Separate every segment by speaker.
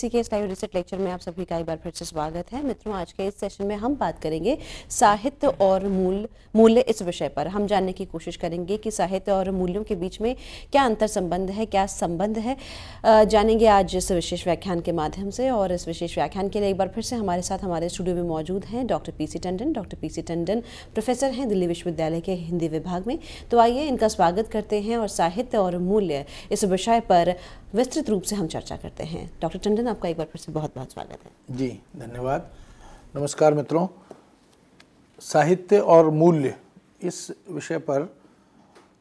Speaker 1: सी के इस live research lecture में आप सभी का एक बार फिर से स्वागत है मित्रों आज के इस सेशन में हम बात करेंगे साहित्य और मूल मूल्य इस विषय पर हम जानने की कोशिश करेंगे कि साहित्य और मूल्यों के बीच में क्या अंतर संबंध है क्या संबंध है जानेंगे आज इस विशेष व्याख्यान के माध्यम से और इस विशेष व्याख्यान के लिए एक बार फिर से हमारे साथ हमारे स्टूडियो में मौजूद हैं doctor P C Tandon doctor P C Tandon professor हैं दिल्ली विश्वविद्यालय के हिंदी विभाग में तो आइए इनका स्वागत करते हैं और साहित्य और मूल्य इस विषय पर विस्तृत रूप से हम चर्चा करते हैं डॉक्टर टंडन दिन आपका एक बार फिर से बहुत बहुत स्वागत है
Speaker 2: जी धन्यवाद नमस्कार मित्रों साहित्य और मूल्य इस विषय पर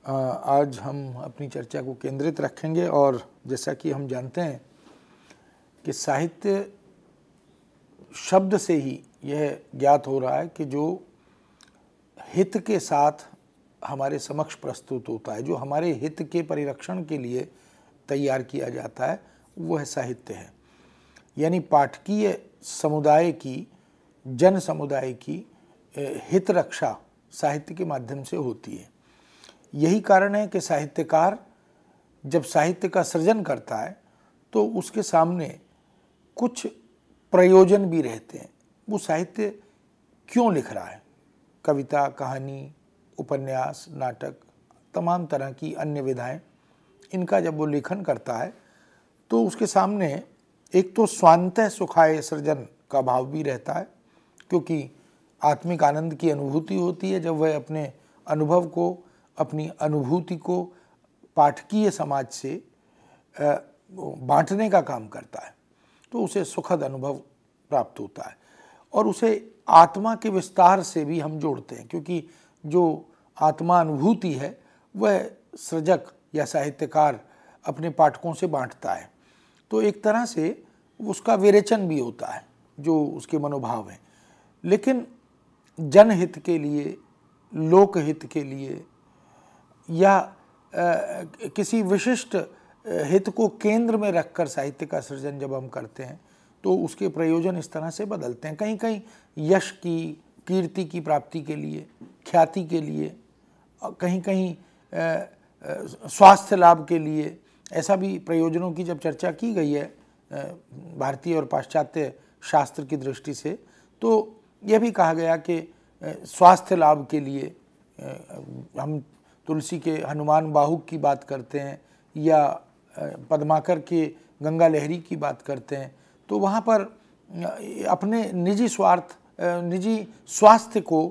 Speaker 2: आज हम अपनी चर्चा को केंद्रित रखेंगे और जैसा कि हम जानते हैं कि साहित्य शब्द से ही यह ज्ञात हो रहा है कि जो हित के साथ हमारे समक्ष प्रस्तुत होता है जो हमारे हित के परिरक्षण के लिए तैयार किया जाता है वह साहित्य है यानी पाठकीय समुदाय की जन समुदाय की हित रक्षा साहित्य के माध्यम से होती है यही कारण है कि साहित्यकार जब साहित्य का सृजन करता है तो उसके सामने कुछ प्रयोजन भी रहते हैं वो साहित्य क्यों लिख रहा है कविता कहानी उपन्यास नाटक तमाम तरह की अन्य विधाएं इनका जब वो लेखन करता है तो उसके सामने एक तो स्वांत सुखाय सृजन का भाव भी रहता है क्योंकि आत्मिक आनंद की अनुभूति होती है जब वह अपने अनुभव को अपनी अनुभूति को पाठकीय समाज से बांटने का काम करता है तो उसे सुखद अनुभव प्राप्त होता है और उसे आत्मा के विस्तार से भी हम जोड़ते हैं क्योंकि जो आत्मा अनुभूति है वह सृजक या साहित्यकार अपने पाठकों से बांटता है तो एक तरह से उसका विरेचन भी होता है जो उसके मनोभाव हैं लेकिन जनहित के लिए लोकहित के लिए या आ, किसी विशिष्ट हित को केंद्र में रखकर साहित्य का सृजन जब हम करते हैं तो उसके प्रयोजन इस तरह से बदलते हैं कहीं कहीं यश की कीर्ति की प्राप्ति के लिए ख्याति के लिए कहीं कहीं स्वास्थ्य लाभ के लिए ऐसा भी प्रयोजनों की जब चर्चा की गई है भारतीय और पाश्चात्य शास्त्र की दृष्टि से तो यह भी कहा गया कि स्वास्थ्य लाभ के लिए हम तुलसी के हनुमान बाहुक की बात करते हैं या पद्माकर के गंगा लहरी की बात करते हैं तो वहाँ पर अपने निजी स्वार्थ निजी स्वास्थ्य को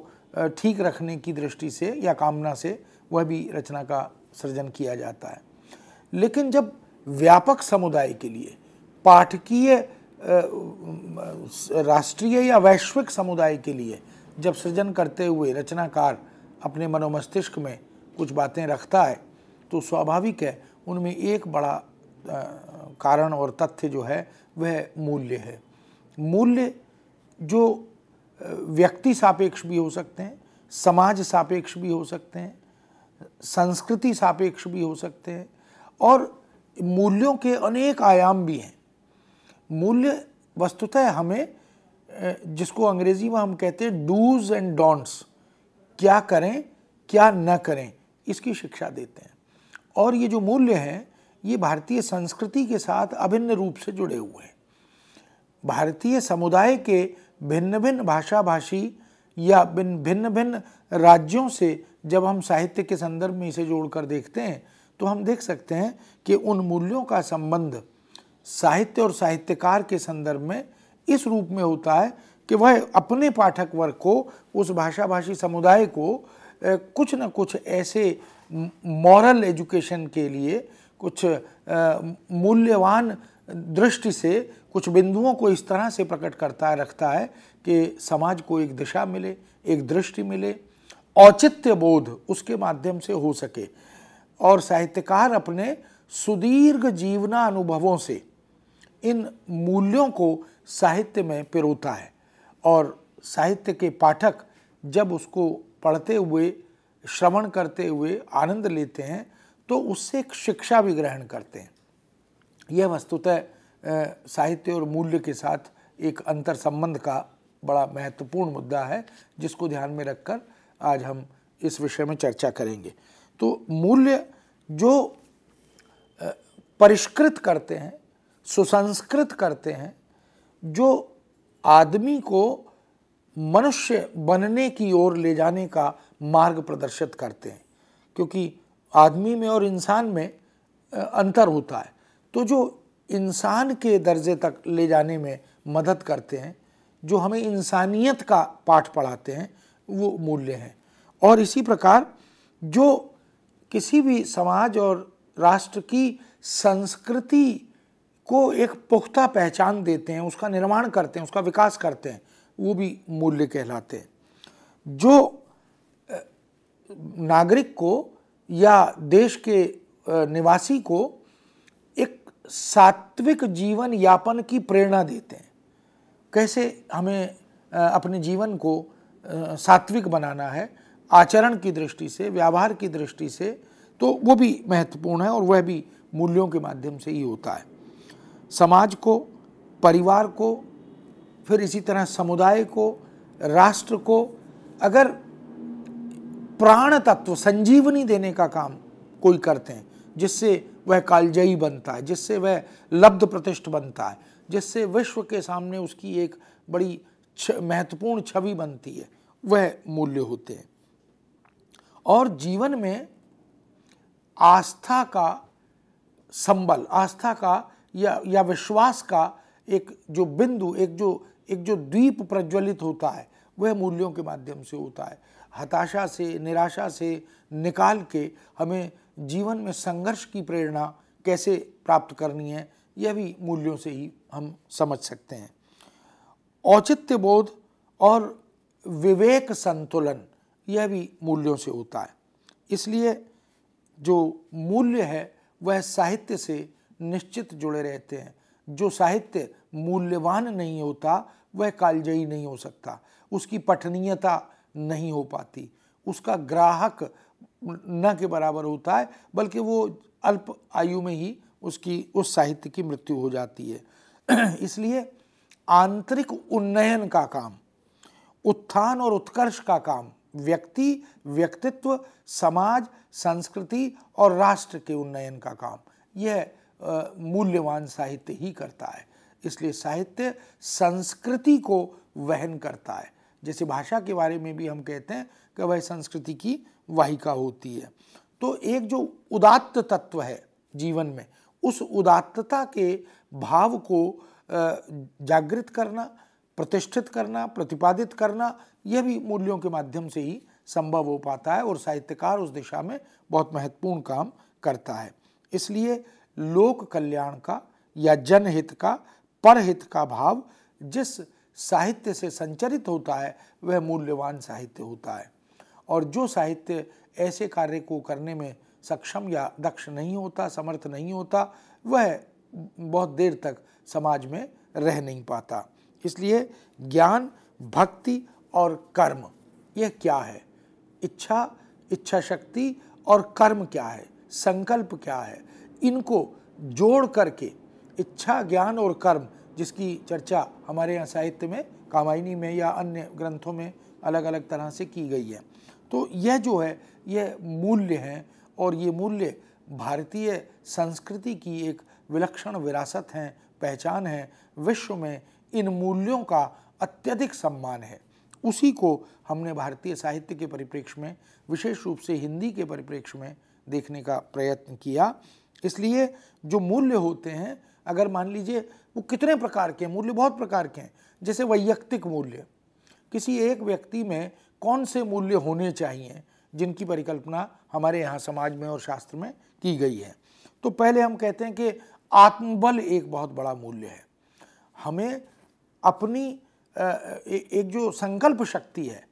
Speaker 2: ठीक रखने की दृष्टि से या कामना से वह भी रचना का सृजन किया जाता है लेकिन जब व्यापक समुदाय के लिए पाठकीय राष्ट्रीय या वैश्विक समुदाय के लिए जब सृजन करते हुए रचनाकार अपने मनोमस्तिष्क में कुछ बातें रखता है तो स्वाभाविक है उनमें एक बड़ा कारण और तथ्य जो है वह मूल्य है मूल्य जो व्यक्ति सापेक्ष भी हो सकते हैं समाज सापेक्ष भी हो सकते हैं संस्कृति सापेक्ष भी हो सकते हैं और मूल्यों के अनेक आयाम भी हैं मूल्य वस्तुतः हमें जिसको अंग्रेजी में हम कहते हैं डूज एंड डोंट्स क्या करें क्या न करें इसकी शिक्षा देते हैं और ये जो मूल्य हैं ये भारतीय संस्कृति के साथ अभिन्न रूप से जुड़े हुए हैं भारतीय समुदाय के भिन्न भिन्न भाषा भाषी या भिन्न भिन्न भिन राज्यों से जब हम साहित्य के संदर्भ में इसे जोड़कर देखते हैं तो हम देख सकते हैं कि उन मूल्यों का संबंध साहित्य और साहित्यकार के संदर्भ में इस रूप में होता है कि वह अपने पाठक वर्ग को उस भाषा भाषी समुदाय को कुछ न कुछ ऐसे मॉरल एजुकेशन के लिए कुछ मूल्यवान दृष्टि से कुछ बिंदुओं को इस तरह से प्रकट करता है रखता है कि समाज को एक दिशा मिले एक दृष्टि मिले औचित्य बोध उसके माध्यम से हो सके और साहित्यकार अपने सुदीर्घ जीवना अनुभवों से इन मूल्यों को साहित्य में पिरोता है और साहित्य के पाठक जब उसको पढ़ते हुए श्रवण करते हुए आनंद लेते हैं तो उससे एक शिक्षा भी ग्रहण करते हैं यह वस्तुतः साहित्य और मूल्य के साथ एक अंतर संबंध का बड़ा महत्वपूर्ण मुद्दा है जिसको ध्यान में रखकर आज हम इस विषय में चर्चा करेंगे तो मूल्य जो परिष्कृत करते हैं सुसंस्कृत करते हैं जो आदमी को मनुष्य बनने की ओर ले जाने का मार्ग प्रदर्शित करते हैं क्योंकि आदमी में और इंसान में अंतर होता है तो जो इंसान के दर्जे तक ले जाने में मदद करते हैं जो हमें इंसानियत का पाठ पढ़ाते हैं वो मूल्य हैं और इसी प्रकार जो किसी भी समाज और राष्ट्र की संस्कृति को एक पुख्ता पहचान देते हैं उसका निर्माण करते हैं उसका विकास करते हैं वो भी मूल्य कहलाते हैं जो नागरिक को या देश के निवासी को एक सात्विक जीवन यापन की प्रेरणा देते हैं कैसे हमें अपने जीवन को सात्विक बनाना है आचरण की दृष्टि से व्यवहार की दृष्टि से तो वो भी महत्वपूर्ण है और वह भी मूल्यों के माध्यम से ही होता है समाज को परिवार को फिर इसी तरह समुदाय को राष्ट्र को अगर प्राण तत्व संजीवनी देने का काम कोई करते हैं जिससे वह कालजयी बनता है जिससे वह लब्ध प्रतिष्ठ बनता है जिससे विश्व के सामने उसकी एक बड़ी महत्वपूर्ण छवि बनती है वह मूल्य होते हैं और जीवन में आस्था का संबल आस्था का या या विश्वास का एक जो बिंदु एक जो एक जो द्वीप प्रज्वलित होता है वह मूल्यों के माध्यम से होता है हताशा से निराशा से निकाल के हमें जीवन में संघर्ष की प्रेरणा कैसे प्राप्त करनी है यह भी मूल्यों से ही हम समझ सकते हैं औचित्य बोध और विवेक संतुलन यह भी मूल्यों से होता है इसलिए जो मूल्य है वह साहित्य से निश्चित जुड़े रहते हैं जो साहित्य मूल्यवान नहीं होता वह कालजयी नहीं हो सकता उसकी पठनीयता नहीं हो पाती उसका ग्राहक न के बराबर होता है बल्कि वो अल्प आयु में ही उसकी उस साहित्य की मृत्यु हो जाती है इसलिए आंतरिक उन्नयन का काम उत्थान और उत्कर्ष का काम व्यक्ति व्यक्तित्व समाज संस्कृति और राष्ट्र के उन्नयन का काम यह मूल्यवान साहित्य ही करता है इसलिए साहित्य संस्कृति को वहन करता है जैसे भाषा के बारे में भी हम कहते हैं कि वह संस्कृति की वाहिका होती है तो एक जो उदात्त तत्व है जीवन में उस उदात्तता के भाव को जागृत करना प्रतिष्ठित करना प्रतिपादित करना यह भी मूल्यों के माध्यम से ही संभव हो पाता है और साहित्यकार उस दिशा में बहुत महत्वपूर्ण काम करता है इसलिए लोक कल्याण का या जनहित का परहित का भाव जिस साहित्य से संचरित होता है वह मूल्यवान साहित्य होता है और जो साहित्य ऐसे कार्य को करने में सक्षम या दक्ष नहीं होता समर्थ नहीं होता वह बहुत देर तक समाज में रह नहीं पाता इसलिए ज्ञान भक्ति और कर्म यह क्या है इच्छा इच्छा शक्ति और कर्म क्या है संकल्प क्या है इनको जोड़ करके इच्छा ज्ञान और कर्म जिसकी चर्चा हमारे यहाँ साहित्य में कामायनी में या अन्य ग्रंथों में अलग अलग तरह से की गई है तो यह जो है यह मूल्य हैं और ये मूल्य भारतीय संस्कृति की एक विलक्षण विरासत हैं पहचान है विश्व में इन मूल्यों का अत्यधिक सम्मान है उसी को हमने भारतीय साहित्य के परिप्रेक्ष्य में विशेष रूप से हिंदी के परिप्रेक्ष्य में देखने का प्रयत्न किया इसलिए जो मूल्य होते हैं अगर मान लीजिए वो कितने प्रकार के मूल्य बहुत प्रकार के हैं जैसे वैयक्तिक मूल्य किसी एक व्यक्ति में कौन से मूल्य होने चाहिए जिनकी परिकल्पना हमारे यहाँ समाज में और शास्त्र में की गई है तो पहले हम कहते हैं कि आत्मबल एक बहुत बड़ा मूल्य है हमें अपनी एक जो संकल्प शक्ति है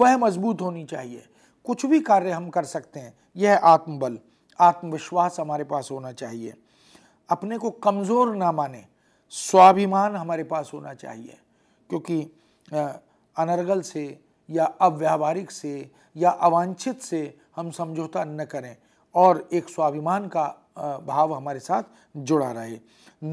Speaker 2: वह मजबूत होनी चाहिए कुछ भी कार्य हम कर सकते हैं यह आत्मबल आत्मविश्वास हमारे पास होना चाहिए अपने को कमज़ोर ना माने स्वाभिमान हमारे पास होना चाहिए क्योंकि अनर्गल से या अव्यावहारिक से या अवांछित से हम समझौता न करें और एक स्वाभिमान का भाव हमारे साथ जुड़ा रहे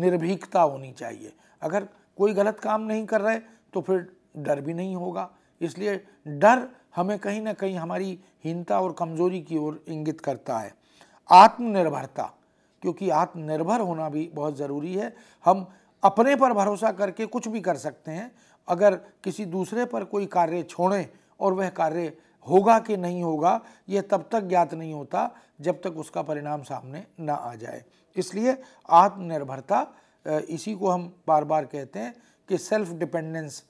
Speaker 2: निर्भीकता होनी चाहिए अगर कोई गलत काम नहीं कर रहे तो फिर डर भी नहीं होगा इसलिए डर हमें कहीं ना कहीं हमारी हीनता और कमज़ोरी की ओर इंगित करता है आत्मनिर्भरता क्योंकि आत्मनिर्भर होना भी बहुत ज़रूरी है हम अपने पर भरोसा करके कुछ भी कर सकते हैं अगर किसी दूसरे पर कोई कार्य छोड़ें और वह कार्य होगा कि नहीं होगा यह तब तक ज्ञात नहीं होता जब तक उसका परिणाम सामने ना आ जाए इसलिए आत्मनिर्भरता इसी को हम बार बार कहते हैं कि सेल्फ डिपेंडेंस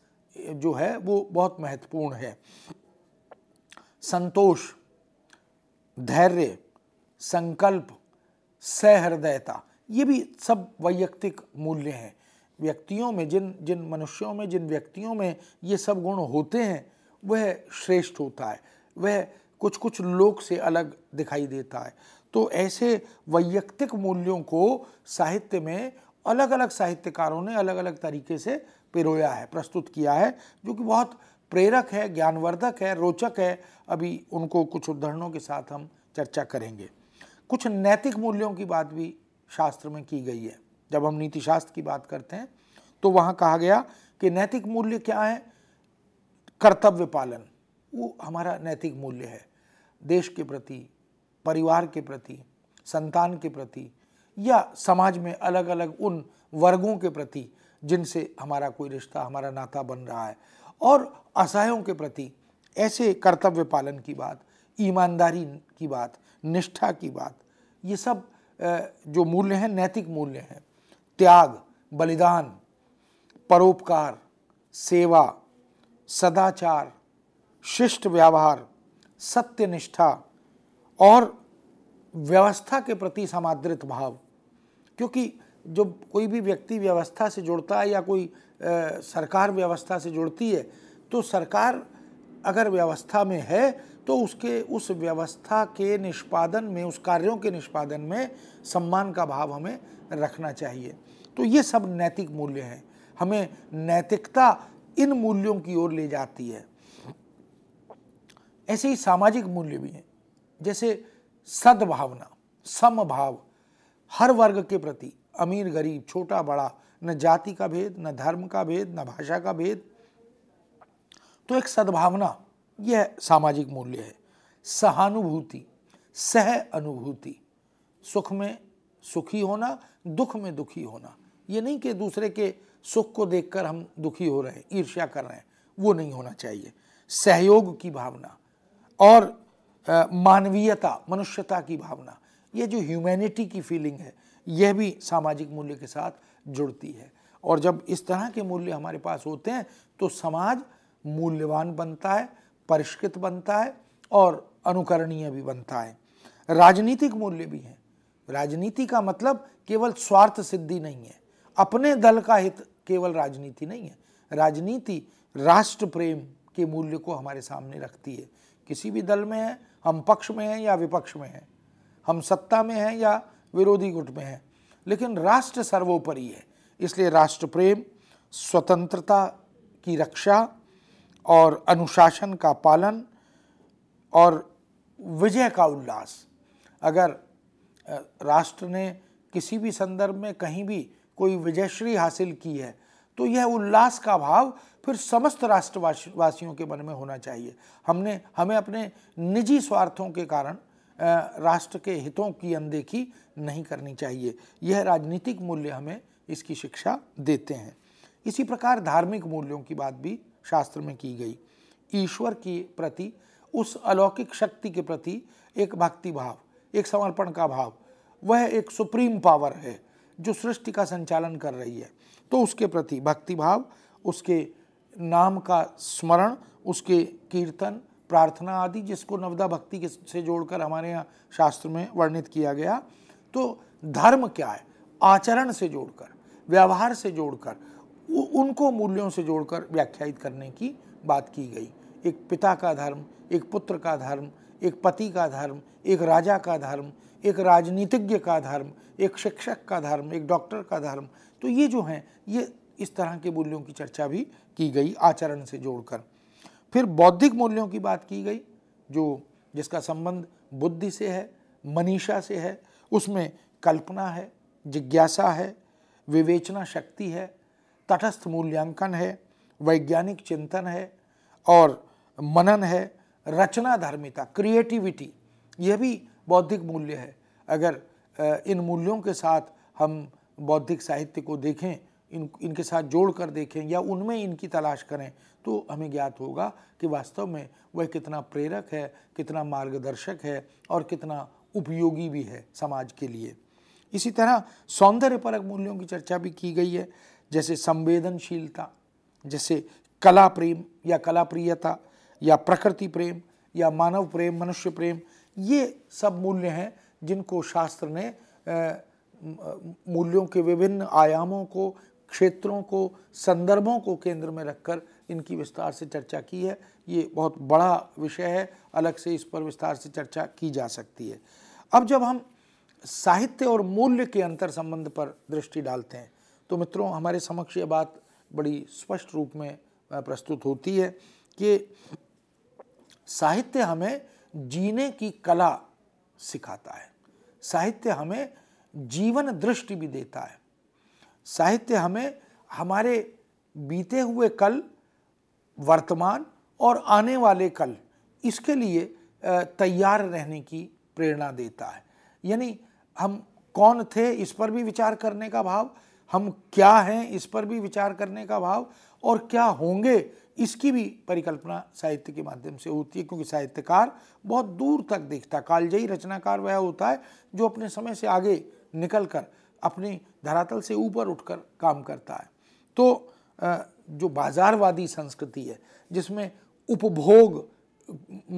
Speaker 2: जो है वो बहुत महत्वपूर्ण है संतोष धैर्य संकल्प सहृदयता ये भी सब वैयक्तिक मूल्य हैं व्यक्तियों में जिन जिन मनुष्यों में जिन व्यक्तियों में ये सब गुण होते हैं वह श्रेष्ठ होता है वह कुछ कुछ लोग से अलग दिखाई देता है तो ऐसे वैयक्तिक मूल्यों को साहित्य में अलग अलग साहित्यकारों ने अलग अलग तरीके से पिरोया है प्रस्तुत किया है जो कि बहुत प्रेरक है ज्ञानवर्धक है रोचक है अभी उनको कुछ उदाहरणों के साथ हम चर्चा करेंगे कुछ नैतिक मूल्यों की बात भी शास्त्र में की गई है जब हम नीति शास्त्र की बात करते हैं तो वहाँ कहा गया कि नैतिक मूल्य क्या है कर्तव्य पालन वो हमारा नैतिक मूल्य है देश के प्रति परिवार के प्रति संतान के प्रति या समाज में अलग अलग उन वर्गों के प्रति जिनसे हमारा कोई रिश्ता हमारा नाता बन रहा है और असहायों के प्रति ऐसे कर्तव्य पालन की बात ईमानदारी की बात निष्ठा की बात ये सब जो मूल्य हैं नैतिक मूल्य हैं त्याग बलिदान परोपकार सेवा सदाचार शिष्ट व्यवहार सत्यनिष्ठा और व्यवस्था के प्रति समादृत भाव क्योंकि जो कोई भी व्यक्ति व्यवस्था से जुड़ता है या कोई आ, सरकार व्यवस्था से जुड़ती है तो सरकार अगर व्यवस्था में है तो उसके उस व्यवस्था के निष्पादन में उस कार्यों के निष्पादन में सम्मान का भाव हमें रखना चाहिए तो ये सब नैतिक मूल्य हैं हमें नैतिकता इन मूल्यों की ओर ले जाती है ऐसे ही सामाजिक मूल्य भी हैं जैसे सद्भावना समभाव हर वर्ग के प्रति अमीर गरीब छोटा बड़ा न जाति का भेद न धर्म का भेद न भाषा का भेद तो एक सद्भावना यह सामाजिक मूल्य है सहानुभूति सह अनुभूति सुख में सुखी होना दुख में दुखी होना ये नहीं कि दूसरे के सुख को देखकर हम दुखी हो रहे हैं ईर्ष्या कर रहे हैं वो नहीं होना चाहिए सहयोग की भावना और मानवीयता मनुष्यता की भावना ये जो ह्यूमैनिटी की फीलिंग है यह भी सामाजिक मूल्य के साथ जुड़ती है और जब इस तरह के मूल्य हमारे पास होते हैं तो समाज मूल्यवान बनता है परिष्कृत बनता है और अनुकरणीय भी बनता है राजनीतिक मूल्य भी हैं राजनीति का मतलब केवल स्वार्थ सिद्धि नहीं है अपने दल का हित केवल राजनीति नहीं है राजनीति राष्ट्र प्रेम के मूल्य को हमारे सामने रखती है किसी भी दल में है हम पक्ष में हैं या विपक्ष में हैं हम सत्ता में हैं या विरोधी गुट में हैं लेकिन राष्ट्र सर्वोपरि है इसलिए राष्ट्र प्रेम स्वतंत्रता की रक्षा और अनुशासन का पालन और विजय का उल्लास अगर राष्ट्र ने किसी भी संदर्भ में कहीं भी कोई विजयश्री हासिल की है तो यह उल्लास का भाव फिर समस्त राष्ट्रवासियों के मन में होना चाहिए हमने हमें अपने निजी स्वार्थों के कारण राष्ट्र के हितों की अनदेखी नहीं करनी चाहिए यह राजनीतिक मूल्य हमें इसकी शिक्षा देते हैं इसी प्रकार धार्मिक मूल्यों की बात भी शास्त्र में की गई ईश्वर के प्रति उस अलौकिक शक्ति के प्रति एक भक्ति भाव एक समर्पण का भाव वह एक सुप्रीम पावर है जो सृष्टि का संचालन कर रही है तो उसके प्रति भक्ति भाव उसके नाम का स्मरण उसके कीर्तन प्रार्थना आदि जिसको नवदा भक्ति के से जोड़कर हमारे यहाँ शास्त्र में वर्णित किया गया तो धर्म क्या है आचरण से जोड़कर व्यवहार से जोड़कर उनको मूल्यों से जोड़कर व्याख्यायित करने की बात की गई एक पिता का धर्म एक पुत्र का धर्म एक पति का धर्म एक राजा का धर्म एक राजनीतिज्ञ का धर्म एक शिक्षक का धर्म एक डॉक्टर का धर्म तो ये जो हैं ये इस तरह के मूल्यों की चर्चा भी की गई आचरण से जोड़कर फिर बौद्धिक मूल्यों की बात की गई जो जिसका संबंध बुद्धि से है मनीषा से है उसमें कल्पना है जिज्ञासा है विवेचना शक्ति है तटस्थ मूल्यांकन है वैज्ञानिक चिंतन है और मनन है रचना धर्मिता क्रिएटिविटी यह भी बौद्धिक मूल्य है अगर इन मूल्यों के साथ हम बौद्धिक साहित्य को देखें इन इनके साथ जोड़ कर देखें या उनमें इनकी तलाश करें तो हमें ज्ञात होगा कि वास्तव में वह कितना प्रेरक है कितना मार्गदर्शक है और कितना उपयोगी भी है समाज के लिए इसी तरह सौंदर्य परक मूल्यों की चर्चा भी की गई है जैसे संवेदनशीलता जैसे कला प्रेम या कला प्रियता या प्रकृति प्रेम या मानव प्रेम मनुष्य प्रेम ये सब मूल्य हैं जिनको शास्त्र ने मूल्यों के विभिन्न आयामों को क्षेत्रों को संदर्भों को केंद्र में रखकर इनकी विस्तार से चर्चा की है ये बहुत बड़ा विषय है अलग से इस पर विस्तार से चर्चा की जा सकती है अब जब हम साहित्य और मूल्य के अंतर संबंध पर दृष्टि डालते हैं तो मित्रों हमारे समक्ष ये बात बड़ी स्पष्ट रूप में प्रस्तुत होती है कि साहित्य हमें जीने की कला सिखाता है साहित्य हमें जीवन दृष्टि भी देता है साहित्य हमें हमारे बीते हुए कल वर्तमान और आने वाले कल इसके लिए तैयार रहने की प्रेरणा देता है यानी हम कौन थे इस पर भी विचार करने का भाव हम क्या हैं इस पर भी विचार करने का भाव और क्या होंगे इसकी भी परिकल्पना साहित्य के माध्यम से होती है क्योंकि साहित्यकार बहुत दूर तक देखता कालजयी रचनाकार वह होता है जो अपने समय से आगे निकल कर अपने धरातल से ऊपर उठकर काम करता है तो जो बाजारवादी संस्कृति है जिसमें उपभोग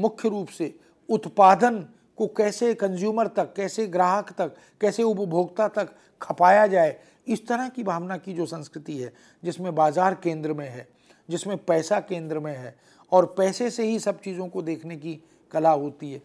Speaker 2: मुख्य रूप से उत्पादन को कैसे कंज्यूमर तक कैसे ग्राहक तक कैसे उपभोक्ता तक खपाया जाए इस तरह की भावना की जो संस्कृति है जिसमें बाजार केंद्र में है जिसमें पैसा केंद्र में है और पैसे से ही सब चीज़ों को देखने की कला होती है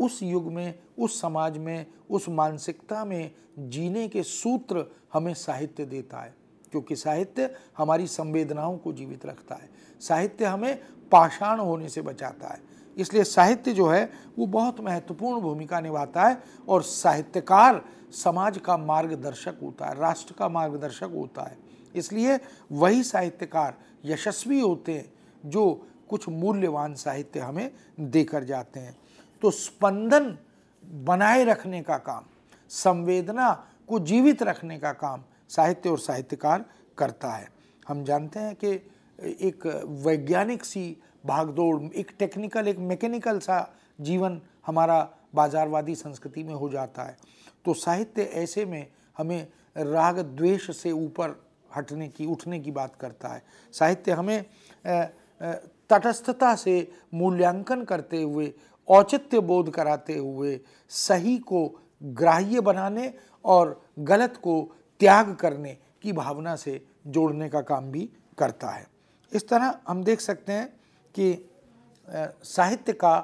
Speaker 2: उस युग में उस समाज में उस मानसिकता में जीने के सूत्र हमें साहित्य देता है क्योंकि साहित्य हमारी संवेदनाओं को जीवित रखता है साहित्य हमें पाषाण होने से बचाता है इसलिए साहित्य जो है वो बहुत महत्वपूर्ण भूमिका निभाता है और साहित्यकार समाज का मार्गदर्शक होता है राष्ट्र का मार्गदर्शक होता है इसलिए वही साहित्यकार यशस्वी होते हैं जो कुछ मूल्यवान साहित्य हमें देकर जाते हैं तो स्पंदन बनाए रखने का काम संवेदना को जीवित रखने का काम साहित्य और साहित्यकार करता है हम जानते हैं कि एक वैज्ञानिक सी भागदौड़ एक टेक्निकल एक मैकेनिकल सा जीवन हमारा बाजारवादी संस्कृति में हो जाता है तो साहित्य ऐसे में हमें राग द्वेष से ऊपर हटने की उठने की बात करता है साहित्य हमें तटस्थता से मूल्यांकन करते हुए औचित्य बोध कराते हुए सही को ग्राह्य बनाने और गलत को त्याग करने की भावना से जोड़ने का काम भी करता है इस तरह हम देख सकते हैं कि साहित्य का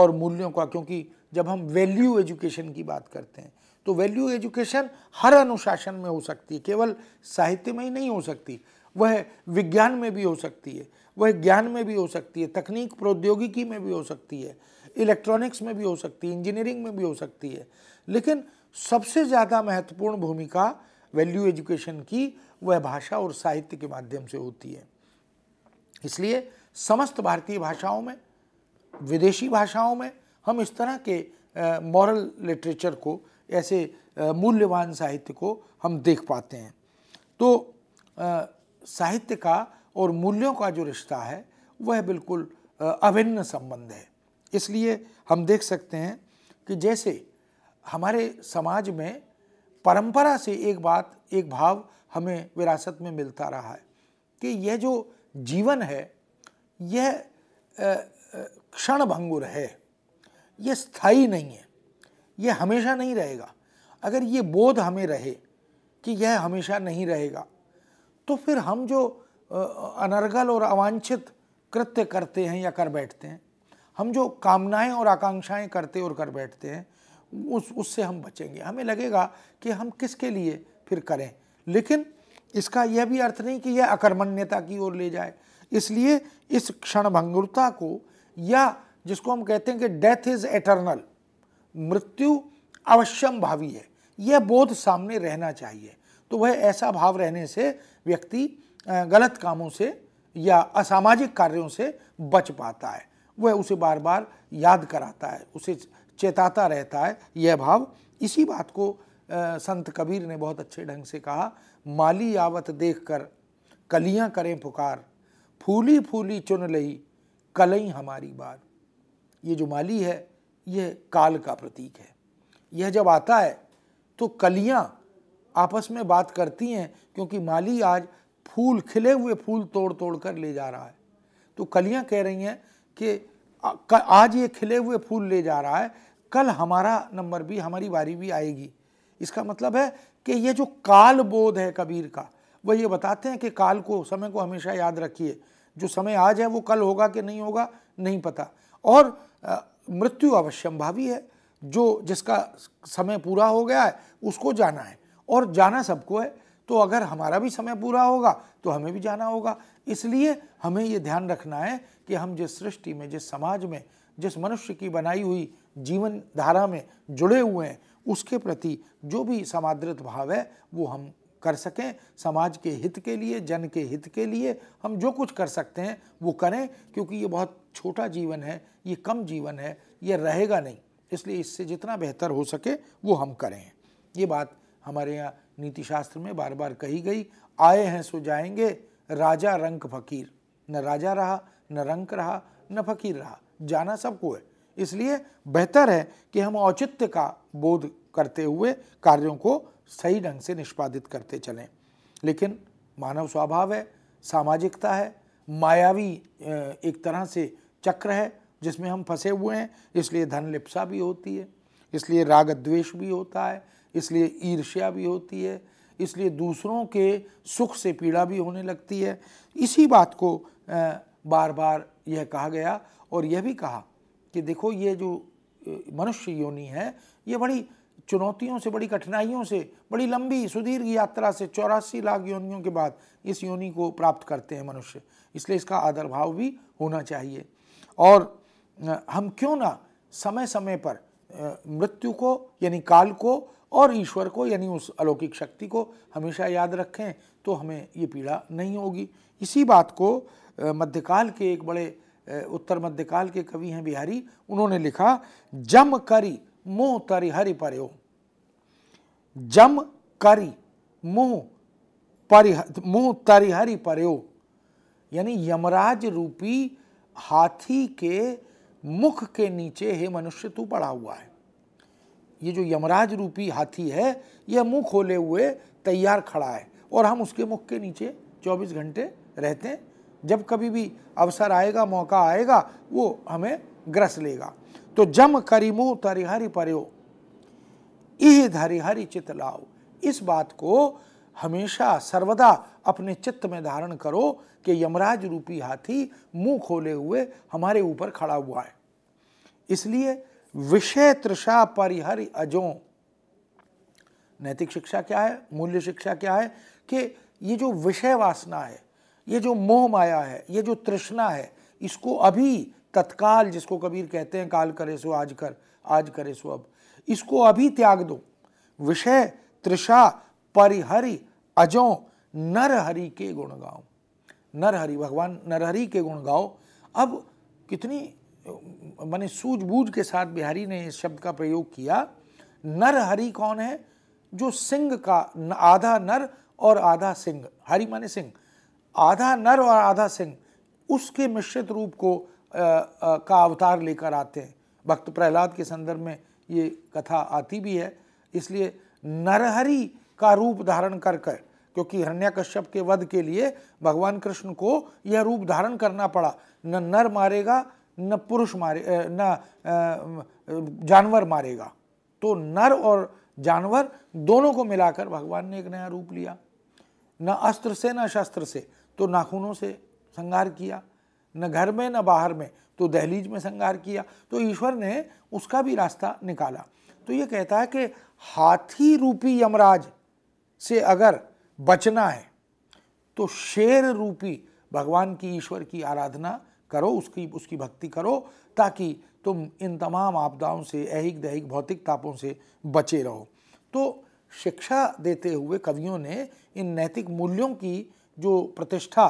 Speaker 2: और मूल्यों का क्योंकि जब हम वैल्यू एजुकेशन की बात करते हैं तो वैल्यू एजुकेशन हर अनुशासन में हो सकती है केवल साहित्य में ही नहीं हो सकती वह विज्ञान में भी हो सकती है वह ज्ञान में भी हो सकती है तकनीक प्रौद्योगिकी में भी हो सकती है इलेक्ट्रॉनिक्स में भी हो सकती है इंजीनियरिंग में भी हो सकती है लेकिन सबसे ज़्यादा महत्वपूर्ण भूमिका वैल्यू एजुकेशन की वह भाषा और साहित्य के माध्यम से होती है इसलिए समस्त भारतीय भाषाओं में विदेशी भाषाओं में हम इस तरह के मॉरल लिटरेचर को ऐसे मूल्यवान साहित्य को हम देख पाते हैं तो आ, साहित्य का और मूल्यों का जो रिश्ता है वह बिल्कुल अभिन्न संबंध है इसलिए हम देख सकते हैं कि जैसे हमारे समाज में परंपरा से एक बात एक भाव हमें विरासत में मिलता रहा है कि यह जो जीवन है यह क्षण भंगुर है यह स्थायी नहीं है यह हमेशा नहीं रहेगा अगर ये बोध हमें रहे कि यह हमेशा नहीं रहेगा तो फिर हम जो अनर्गल और अवांछित कृत्य करते हैं या कर बैठते हैं हम जो कामनाएं और आकांक्षाएं करते और कर बैठते हैं उस उससे हम बचेंगे हमें लगेगा कि हम किसके लिए फिर करें लेकिन इसका यह भी अर्थ नहीं कि यह अकर्मण्यता की ओर ले जाए इसलिए इस क्षणभंगुरता को या जिसको हम कहते हैं कि डेथ इज एटर्नल मृत्यु अवश्यम भावी है यह बोध सामने रहना चाहिए तो वह ऐसा भाव रहने से व्यक्ति गलत कामों से या असामाजिक कार्यों से बच पाता है वह उसे बार बार याद कराता है उसे चेताता रहता है यह भाव इसी बात को संत कबीर ने बहुत अच्छे ढंग से कहा माली आवत देख कर कलियाँ करें पुकार फूली फूली चुन लई कलई हमारी बार ये जो माली है यह काल का प्रतीक है यह जब आता है तो कलियाँ आपस में बात करती हैं क्योंकि माली आज फूल खिले हुए फूल तोड़ तोड़ कर ले जा रहा है तो कलियाँ कह रही हैं कि आज ये खिले हुए फूल ले जा रहा है कल हमारा नंबर भी हमारी बारी भी आएगी इसका मतलब है कि ये जो काल बोध है कबीर का वह ये बताते हैं कि काल को समय को हमेशा याद रखिए जो समय आज है वो कल होगा कि नहीं होगा नहीं पता और मृत्यु अवश्यम भावी है जो जिसका समय पूरा हो गया है उसको जाना है और जाना सबको है तो अगर हमारा भी समय पूरा होगा तो हमें भी जाना होगा इसलिए हमें ये ध्यान रखना है कि हम जिस सृष्टि में जिस समाज में जिस मनुष्य की बनाई हुई जीवन धारा में जुड़े हुए हैं उसके प्रति जो भी समादृत भाव है वो हम कर सकें समाज के हित के लिए जन के हित के लिए हम जो कुछ कर सकते हैं वो करें क्योंकि ये बहुत छोटा जीवन है ये कम जीवन है ये रहेगा नहीं इसलिए इससे जितना बेहतर हो सके वो हम करें ये बात हमारे यहाँ नीतिशास्त्र में बार बार कही गई आए हैं सो जाएंगे राजा रंग फकीर न राजा रहा न रंक रहा न फकीर रहा जाना सबको है इसलिए बेहतर है कि हम औचित्य का बोध करते हुए कार्यों को सही ढंग से निष्पादित करते चलें लेकिन मानव स्वभाव है सामाजिकता है मायावी एक तरह से चक्र है जिसमें हम फंसे हुए हैं इसलिए धन लिप्सा भी होती है इसलिए राग द्वेष भी होता है इसलिए ईर्ष्या भी होती है इसलिए दूसरों के सुख से पीड़ा भी होने लगती है इसी बात को बार बार यह कहा गया और यह भी कहा कि देखो ये जो मनुष्य योनि है ये बड़ी चुनौतियों से बड़ी कठिनाइयों से बड़ी लंबी सुदीर्घ यात्रा से चौरासी लाख योनियों के बाद इस योनि को प्राप्त करते हैं मनुष्य इसलिए इसका आदर भाव भी होना चाहिए और हम क्यों ना समय समय पर मृत्यु को यानी काल को और ईश्वर को यानी उस अलौकिक शक्ति को हमेशा याद रखें तो हमें ये पीड़ा नहीं होगी इसी बात को मध्यकाल के एक बड़े उत्तर मध्यकाल के कवि हैं बिहारी उन्होंने लिखा जम करी मोह तरी हरि पर्यो जम करी मोह परिह मोह हरि पर्यो यानी यमराज रूपी हाथी के मुख के नीचे हे मनुष्य तू पड़ा हुआ है ये जो यमराज रूपी हाथी है यह मुंह खोले हुए तैयार खड़ा है और हम उसके मुख के नीचे 24 घंटे रहते हैं जब कभी भी अवसर आएगा मौका आएगा वो हमें ग्रस लेगा तो जम करीमो तरिहरी पर्यो इह धरिहरी चित लाओ इस बात को हमेशा सर्वदा अपने चित्त में धारण करो कि यमराज रूपी हाथी मुंह खोले हुए हमारे ऊपर खड़ा हुआ है इसलिए विषय तृषा परिहर अजो नैतिक शिक्षा क्या है मूल्य शिक्षा क्या है कि ये जो विषय वासना है ये जो मोह माया है ये जो तृष्णा है इसको अभी तत्काल जिसको कबीर कहते हैं काल करे सो आज कर आज करे सो अब इसको अभी त्याग दो विषय तृषा परिहरि अजो नरहरि के गुण गाओ नरहरि भगवान नरहरि के गुण गाओ अब कितनी माने सूझबूझ के साथ बिहारी ने इस शब्द का प्रयोग किया नर हरि कौन है जो सिंह का आधा नर और आधा सिंह हरि माने सिंह आधा नर और आधा सिंह उसके मिश्रित रूप को आ, आ, का अवतार लेकर आते हैं भक्त प्रहलाद के संदर्भ में ये कथा आती भी है इसलिए नरहरि का रूप धारण कर कर क्योंकि हिरण्या कश्यप के वध के लिए भगवान कृष्ण को यह रूप धारण करना पड़ा न नर मारेगा न पुरुष मारे न जानवर मारेगा तो नर और जानवर दोनों को मिलाकर भगवान ने एक नया रूप लिया न अस्त्र से न शस्त्र से तो नाखूनों से संगार किया न घर में न बाहर में तो दहलीज में संहार किया तो ईश्वर ने उसका भी रास्ता निकाला तो ये कहता है कि हाथी रूपी यमराज से अगर बचना है तो शेर रूपी भगवान की ईश्वर की आराधना करो उसकी उसकी भक्ति करो ताकि तुम इन तमाम आपदाओं से ऐहिक दैहिक भौतिक तापों से बचे रहो तो शिक्षा देते हुए कवियों ने इन नैतिक मूल्यों की जो प्रतिष्ठा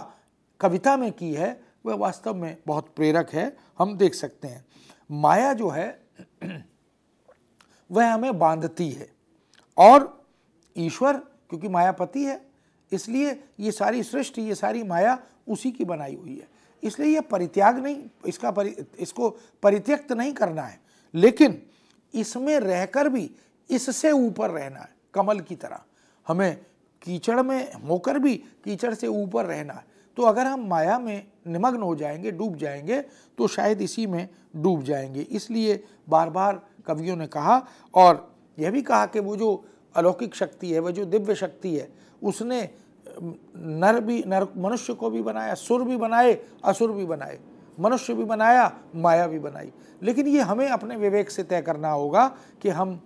Speaker 2: कविता में की है वह वास्तव में बहुत प्रेरक है हम देख सकते हैं माया जो है वह हमें बांधती है और ईश्वर क्योंकि मायापति है इसलिए ये सारी सृष्टि ये सारी माया उसी की बनाई हुई है इसलिए यह परित्याग नहीं इसका परि इसको परित्यक्त नहीं करना है लेकिन इसमें रहकर भी इससे ऊपर रहना है कमल की तरह हमें कीचड़ में होकर भी कीचड़ से ऊपर रहना है तो अगर हम माया में निमग्न हो जाएंगे डूब जाएंगे तो शायद इसी में डूब जाएंगे इसलिए बार बार कवियों ने कहा और यह भी कहा कि वो जो अलौकिक शक्ति है वह जो दिव्य शक्ति है उसने नर भी नर मनुष्य को भी बनाया सुर भी बनाए असुर भी बनाए मनुष्य भी बनाया माया भी बनाई लेकिन ये हमें अपने विवेक से तय करना होगा कि हम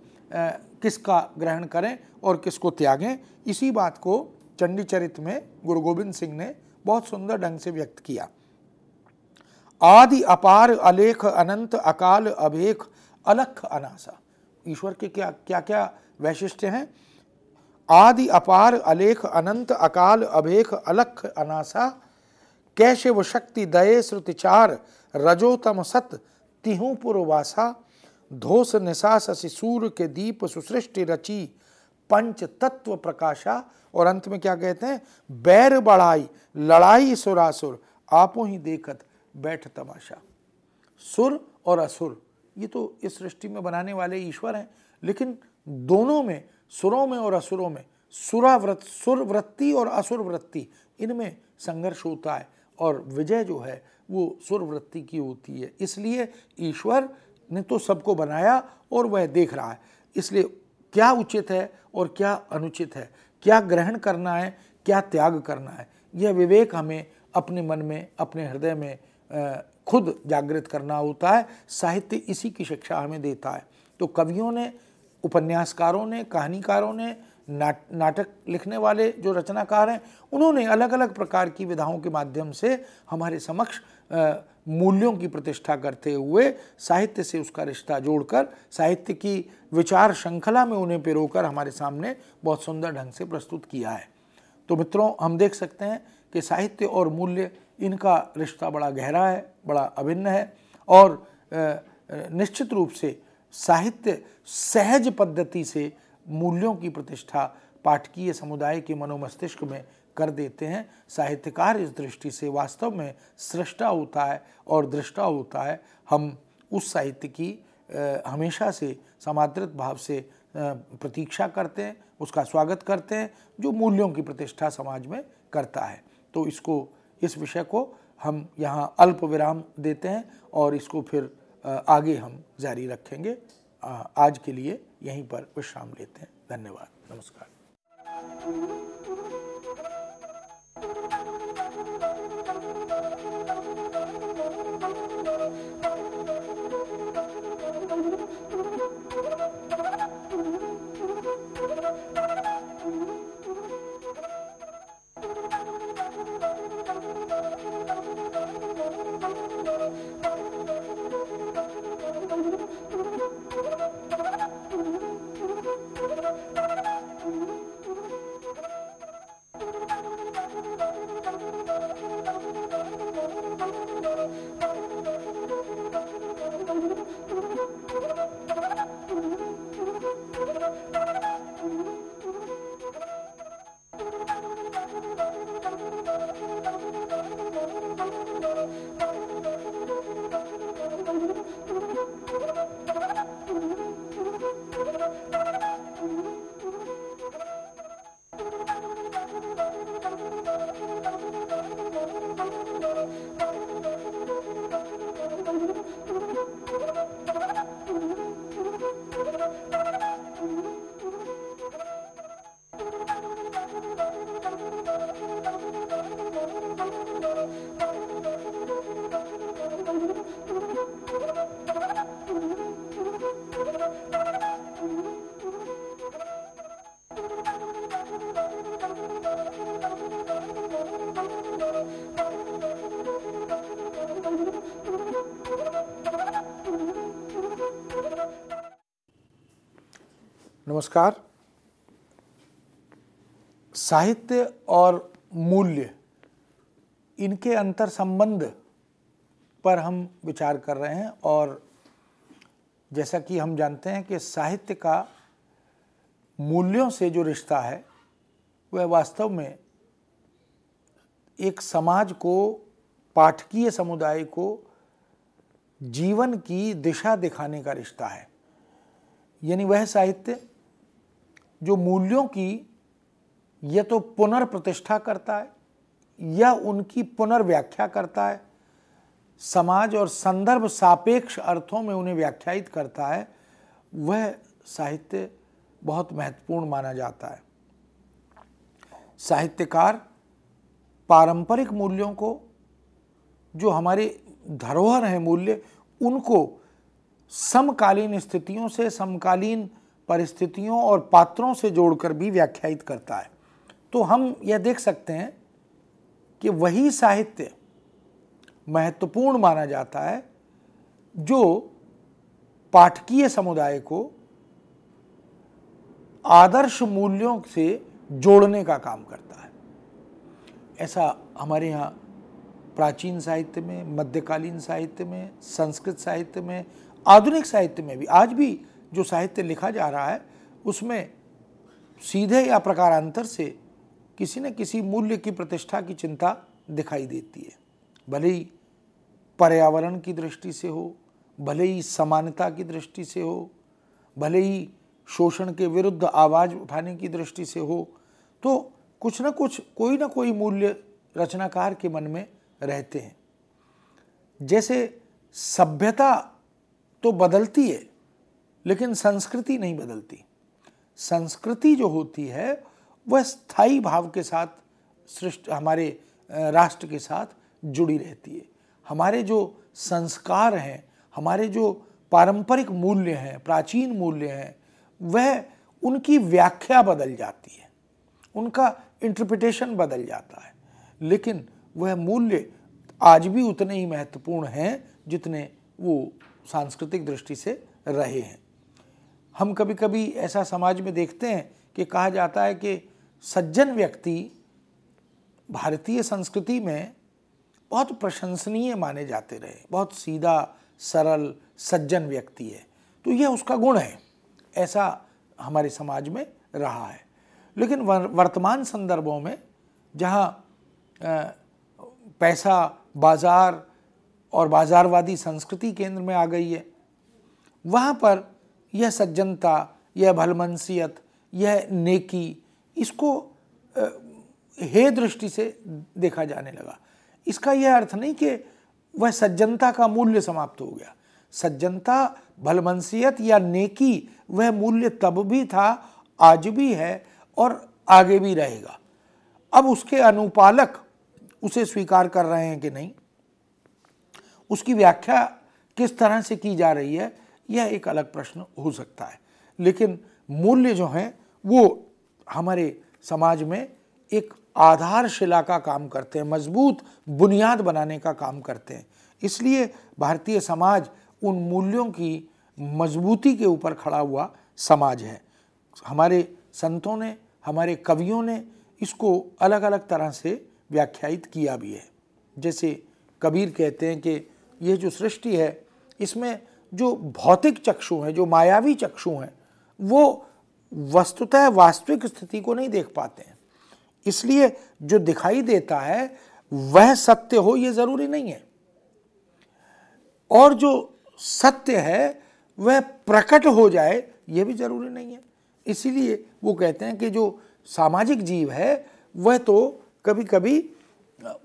Speaker 2: किसका ग्रहण करें और किसको त्यागें इसी बात को चंडी चरित में गुरु गोविंद सिंह ने बहुत सुंदर ढंग से व्यक्त किया आदि अपार अलेख अनंत अकाल अभेख अलख अनासा ईश्वर के क्या क्या क्या वैशिष्ट्य हैं आदि अपार अलेख अनंत अकाल अभेख अलख अनासा कैसे व शक्ति दये श्रुतिचार रजोतम सत तिहू पुरवासा धोस निशा शशि सूर्य के दीप सुसृष्टि रची पंच तत्व प्रकाशा और अंत में क्या कहते हैं बैर बढ़ाई लड़ाई सुरासुर आपो ही देखत बैठ तमाशा सुर और असुर ये तो इस सृष्टि में बनाने वाले ईश्वर हैं लेकिन दोनों में सुरों में और असुरों में सुरा व्रत सुर वृत्ति और असुर वृत्ति इनमें संघर्ष होता है और विजय जो है वो सुरवृत्ति की होती है इसलिए ईश्वर ने तो सबको बनाया और वह देख रहा है इसलिए क्या उचित है और क्या अनुचित है क्या ग्रहण करना है क्या त्याग करना है यह विवेक हमें अपने मन में अपने हृदय में खुद जागृत करना होता है साहित्य इसी की शिक्षा हमें देता है तो कवियों ने उपन्यासकारों ने कहानीकारों ने नाट नाटक लिखने वाले जो रचनाकार हैं उन्होंने अलग अलग प्रकार की विधाओं के माध्यम से हमारे समक्ष मूल्यों की प्रतिष्ठा करते हुए साहित्य से उसका रिश्ता जोड़कर साहित्य की विचार श्रृंखला में उन्हें पिरोकर हमारे सामने बहुत सुंदर ढंग से प्रस्तुत किया है तो मित्रों हम देख सकते हैं कि साहित्य और मूल्य इनका रिश्ता बड़ा गहरा है बड़ा अभिन्न है और निश्चित रूप से साहित्य सहज पद्धति से मूल्यों की प्रतिष्ठा पाठकीय समुदाय के मनोमस्तिष्क में कर देते हैं साहित्यकार इस दृष्टि से वास्तव में सृष्टा होता है और दृष्टा होता है हम उस साहित्य की हमेशा से समादृत भाव से प्रतीक्षा करते हैं उसका स्वागत करते हैं जो मूल्यों की प्रतिष्ठा समाज में करता है तो इसको इस विषय को हम यहाँ अल्प विराम देते हैं और इसको फिर आगे हम जारी रखेंगे आज के लिए यहीं पर विश्राम लेते हैं धन्यवाद नमस्कार नमस्कार साहित्य और मूल्य इनके अंतर संबंध पर हम विचार कर रहे हैं और जैसा कि हम जानते हैं कि साहित्य का मूल्यों से जो रिश्ता है वह वास्तव में एक समाज को पाठकीय समुदाय को जीवन की दिशा दिखाने का रिश्ता है यानी वह साहित्य जो मूल्यों की यह तो पुनर्प्रतिष्ठा करता है या उनकी पुनर्व्याख्या करता है समाज और संदर्भ सापेक्ष अर्थों में उन्हें व्याख्यायित करता है वह साहित्य बहुत महत्वपूर्ण माना जाता है साहित्यकार पारंपरिक मूल्यों को जो हमारे धरोहर हैं मूल्य उनको समकालीन स्थितियों से समकालीन परिस्थितियों और पात्रों से जोड़कर भी व्याख्यायित करता है तो हम यह देख सकते हैं कि वही साहित्य महत्वपूर्ण माना जाता है जो पाठकीय समुदाय को आदर्श मूल्यों से जोड़ने का काम करता है ऐसा हमारे यहाँ प्राचीन साहित्य में मध्यकालीन साहित्य में संस्कृत साहित्य में आधुनिक साहित्य में भी आज भी जो साहित्य लिखा जा रहा है उसमें सीधे या प्रकारांतर से किसी न किसी मूल्य की प्रतिष्ठा की चिंता दिखाई देती है भले ही पर्यावरण की दृष्टि से हो भले ही समानता की दृष्टि से हो भले ही शोषण के विरुद्ध आवाज़ उठाने की दृष्टि से हो तो कुछ ना कुछ कोई ना कोई मूल्य रचनाकार के मन में रहते हैं जैसे सभ्यता तो बदलती है लेकिन संस्कृति नहीं बदलती संस्कृति जो होती है वह स्थायी भाव के साथ सृष्ट हमारे राष्ट्र के साथ जुड़ी रहती है हमारे जो संस्कार हैं हमारे जो पारंपरिक मूल्य हैं प्राचीन मूल्य हैं वह उनकी व्याख्या बदल जाती है उनका इंटरप्रिटेशन बदल जाता है लेकिन वह मूल्य आज भी उतने ही महत्वपूर्ण हैं जितने वो सांस्कृतिक दृष्टि से रहे हैं हम कभी कभी ऐसा समाज में देखते हैं कि कहा जाता है कि सज्जन व्यक्ति भारतीय संस्कृति में बहुत प्रशंसनीय माने जाते रहे बहुत सीधा सरल सज्जन व्यक्ति है तो यह उसका गुण है ऐसा हमारे समाज में रहा है लेकिन वर्तमान संदर्भों में जहाँ पैसा बाजार और बाजारवादी संस्कृति केंद्र में आ गई है वहाँ पर यह सज्जनता यह भलमनसीयत यह नेकी इसको हे दृष्टि से देखा जाने लगा इसका यह अर्थ नहीं कि वह सज्जनता का मूल्य समाप्त हो गया सज्जनता भलमनसीयत या नेकी वह मूल्य तब भी था आज भी है और आगे भी रहेगा अब उसके अनुपालक उसे स्वीकार कर रहे हैं कि नहीं उसकी व्याख्या किस तरह से की जा रही है यह एक अलग प्रश्न हो सकता है लेकिन मूल्य जो हैं वो हमारे समाज में एक आधारशिला का काम करते हैं मजबूत बुनियाद बनाने का काम करते हैं इसलिए भारतीय समाज उन मूल्यों की मजबूती के ऊपर खड़ा हुआ समाज है हमारे संतों ने हमारे कवियों ने इसको अलग अलग तरह से व्याख्यायित किया भी है जैसे कबीर कहते हैं कि यह जो सृष्टि है इसमें जो भौतिक चक्षु हैं जो मायावी चक्षु हैं वो वस्तुतः वास्तविक स्थिति को नहीं देख पाते हैं इसलिए जो दिखाई देता है वह सत्य हो ये जरूरी नहीं है और जो सत्य है वह प्रकट हो जाए यह भी जरूरी नहीं है इसीलिए वो कहते हैं कि जो सामाजिक जीव है वह तो कभी कभी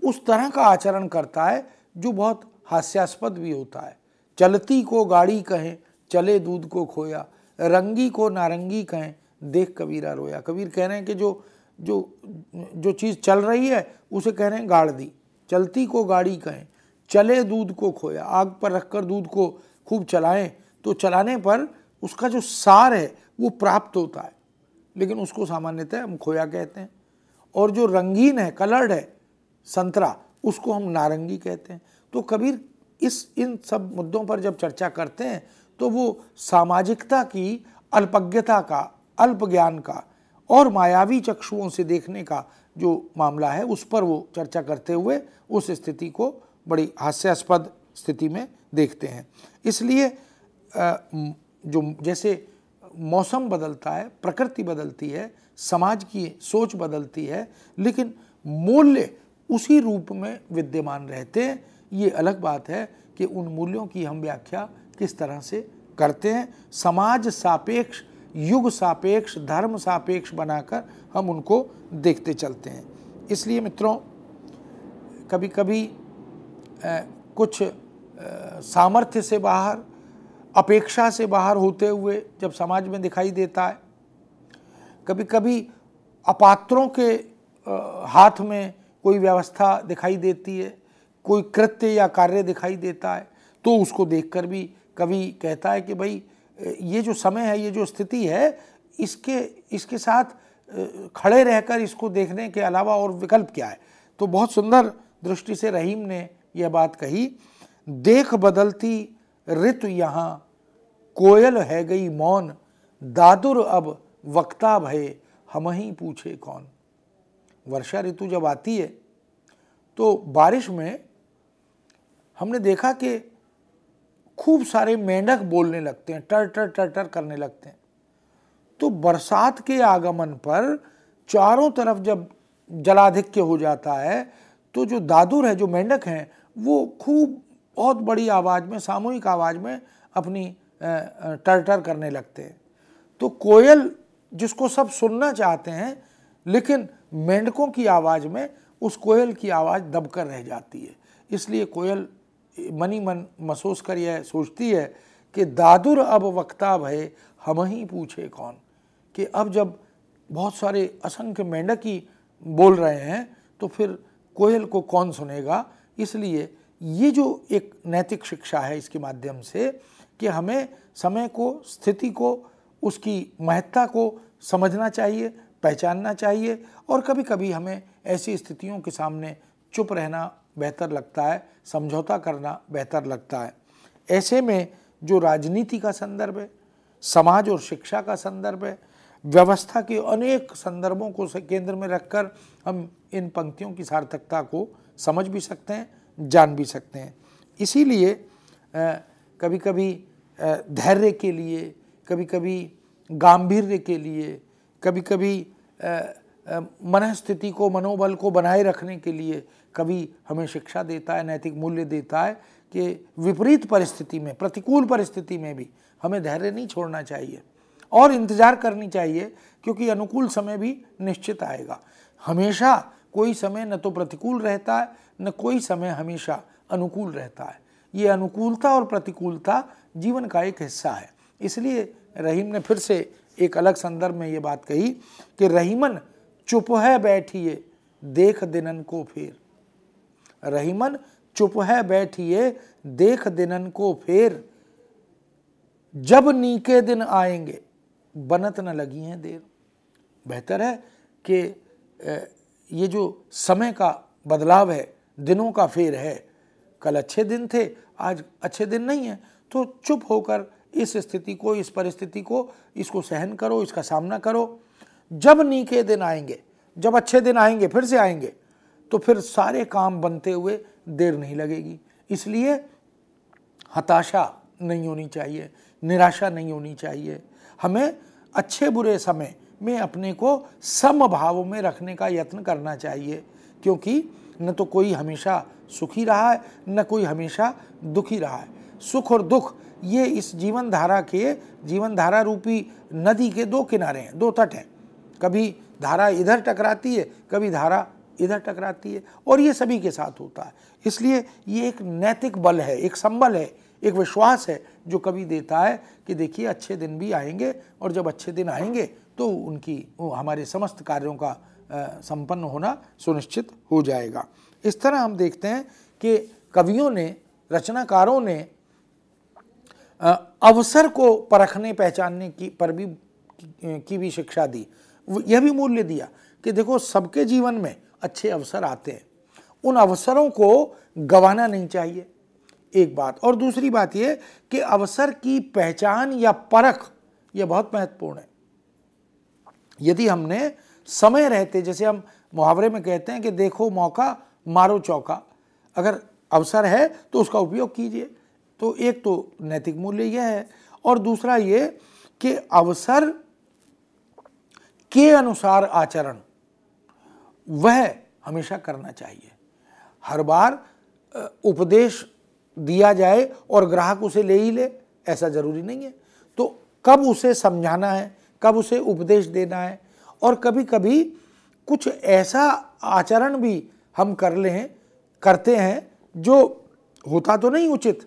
Speaker 2: उस तरह का आचरण करता है जो बहुत हास्यास्पद भी होता है चलती को गाड़ी कहें चले दूध को खोया रंगी को नारंगी कहें देख कबीरा रोया कबीर कह रहे हैं कि जो जो जो चीज़ चल रही है उसे कह रहे हैं गाड़ दी चलती को गाड़ी कहें चले दूध को खोया आग पर रखकर दूध को खूब चलाएं तो चलाने पर उसका जो सार है वो प्राप्त होता है लेकिन उसको सामान्यतः हम खोया कहते हैं और जो रंगीन है कलर्ड है संतरा उसको हम नारंगी कहते हैं तो कबीर इस इन सब मुद्दों पर जब चर्चा करते हैं तो वो सामाजिकता की अल्पज्ञता का अल्प ज्ञान का और मायावी चक्षुओं से देखने का जो मामला है उस पर वो चर्चा करते हुए उस स्थिति को बड़ी हास्यास्पद स्थिति में देखते हैं इसलिए जो जैसे मौसम बदलता है प्रकृति बदलती है समाज की सोच बदलती है लेकिन मूल्य उसी रूप में विद्यमान रहते हैं ये अलग बात है कि उन मूल्यों की हम व्याख्या किस तरह से करते हैं समाज सापेक्ष युग सापेक्ष धर्म सापेक्ष बनाकर हम उनको देखते चलते हैं इसलिए मित्रों कभी कभी ए, कुछ सामर्थ्य से बाहर अपेक्षा से बाहर होते हुए जब समाज में दिखाई देता है कभी कभी अपात्रों के हाथ में कोई व्यवस्था दिखाई देती है कोई कृत्य या कार्य दिखाई देता है तो उसको देखकर भी कवि कहता है कि भाई ये जो समय है ये जो स्थिति है इसके इसके साथ खड़े रहकर इसको देखने के अलावा और विकल्प क्या है तो बहुत सुंदर दृष्टि से रहीम ने यह बात कही देख बदलती ऋतु यहाँ कोयल है गई मौन दादुर अब वक्ता भय हम ही पूछे कौन वर्षा ऋतु जब आती है तो बारिश में हमने देखा कि खूब सारे मेंढक बोलने लगते हैं टर टर टर टर करने लगते हैं तो बरसात के आगमन पर चारों तरफ जब जलाधिक्य हो जाता है तो जो दादुर है जो मेंढक हैं वो खूब बहुत बड़ी आवाज़ में सामूहिक आवाज़ में अपनी टर टर करने लगते हैं तो कोयल जिसको सब सुनना चाहते हैं लेकिन मेंढकों की आवाज़ में उस कोयल की आवाज़ दबकर रह जाती है इसलिए कोयल मनी मन महसूस कर यह सोचती है कि दादुर अब वक्ता भय हम ही पूछे कौन कि अब जब बहुत सारे असंख्य मेंढक ही बोल रहे हैं तो फिर कोयल को कौन सुनेगा इसलिए ये जो एक नैतिक शिक्षा है इसके माध्यम से कि हमें समय को स्थिति को उसकी महत्ता को समझना चाहिए पहचानना चाहिए और कभी कभी हमें ऐसी स्थितियों के सामने चुप रहना बेहतर लगता है समझौता करना बेहतर लगता है ऐसे में जो राजनीति का संदर्भ है समाज और शिक्षा का संदर्भ है व्यवस्था के अनेक संदर्भों को केंद्र में रखकर हम इन पंक्तियों की सार्थकता को समझ भी सकते हैं जान भी सकते हैं इसीलिए कभी कभी धैर्य के लिए कभी कभी गांधीर्य के लिए कभी कभी मन स्थिति को मनोबल को बनाए रखने के लिए कवि हमें शिक्षा देता है नैतिक मूल्य देता है कि विपरीत परिस्थिति में प्रतिकूल परिस्थिति में भी हमें धैर्य नहीं छोड़ना चाहिए और इंतज़ार करनी चाहिए क्योंकि अनुकूल समय भी निश्चित आएगा हमेशा कोई समय न तो प्रतिकूल रहता है न कोई समय हमेशा अनुकूल रहता है ये अनुकूलता और प्रतिकूलता जीवन का एक हिस्सा है इसलिए रहीम ने फिर से एक अलग संदर्भ में ये बात कही कि रहीमन चुप है बैठिए देख दिनन को फिर रहीमन चुप है बैठिए देख दिनन को फेर जब नीके दिन आएंगे बनत न लगी हैं देर बेहतर है कि ये जो समय का बदलाव है दिनों का फेर है कल अच्छे दिन थे आज अच्छे दिन नहीं है तो चुप होकर इस स्थिति को इस परिस्थिति को इसको सहन करो इसका सामना करो जब नीके दिन आएंगे जब अच्छे दिन आएंगे फिर से आएंगे तो फिर सारे काम बनते हुए देर नहीं लगेगी इसलिए हताशा नहीं होनी चाहिए निराशा नहीं होनी चाहिए हमें अच्छे बुरे समय में अपने को समभाव में रखने का यत्न करना चाहिए क्योंकि न तो कोई हमेशा सुखी रहा है न कोई हमेशा दुखी रहा है सुख और दुख ये इस जीवन धारा के जीवन धारा रूपी नदी के दो किनारे हैं दो तट हैं कभी धारा इधर टकराती है कभी धारा इधर टकराती है और ये सभी के साथ होता है इसलिए ये एक नैतिक बल है एक संबल है एक विश्वास है जो कवि देता है कि देखिए अच्छे दिन भी आएंगे और जब अच्छे दिन आएंगे तो उनकी हमारे समस्त कार्यों का संपन्न होना सुनिश्चित हो जाएगा इस तरह हम देखते हैं कि कवियों ने रचनाकारों ने अवसर को परखने पहचानने की पर भी की भी शिक्षा दी यह भी मूल्य दिया कि देखो सबके जीवन में अच्छे अवसर आते हैं उन अवसरों को गंवाना नहीं चाहिए एक बात और दूसरी बात यह कि अवसर की पहचान या परख यह बहुत महत्वपूर्ण है यदि हमने समय रहते जैसे हम मुहावरे में कहते हैं कि देखो मौका मारो चौका अगर अवसर है तो उसका उपयोग कीजिए तो एक तो नैतिक मूल्य यह है और दूसरा ये कि अवसर के अनुसार आचरण वह हमेशा करना चाहिए हर बार उपदेश दिया जाए और ग्राहक उसे ले ही ले ऐसा ज़रूरी नहीं है तो कब उसे समझाना है कब उसे उपदेश देना है और कभी कभी कुछ ऐसा आचरण भी हम कर ले हैं करते हैं जो होता तो नहीं उचित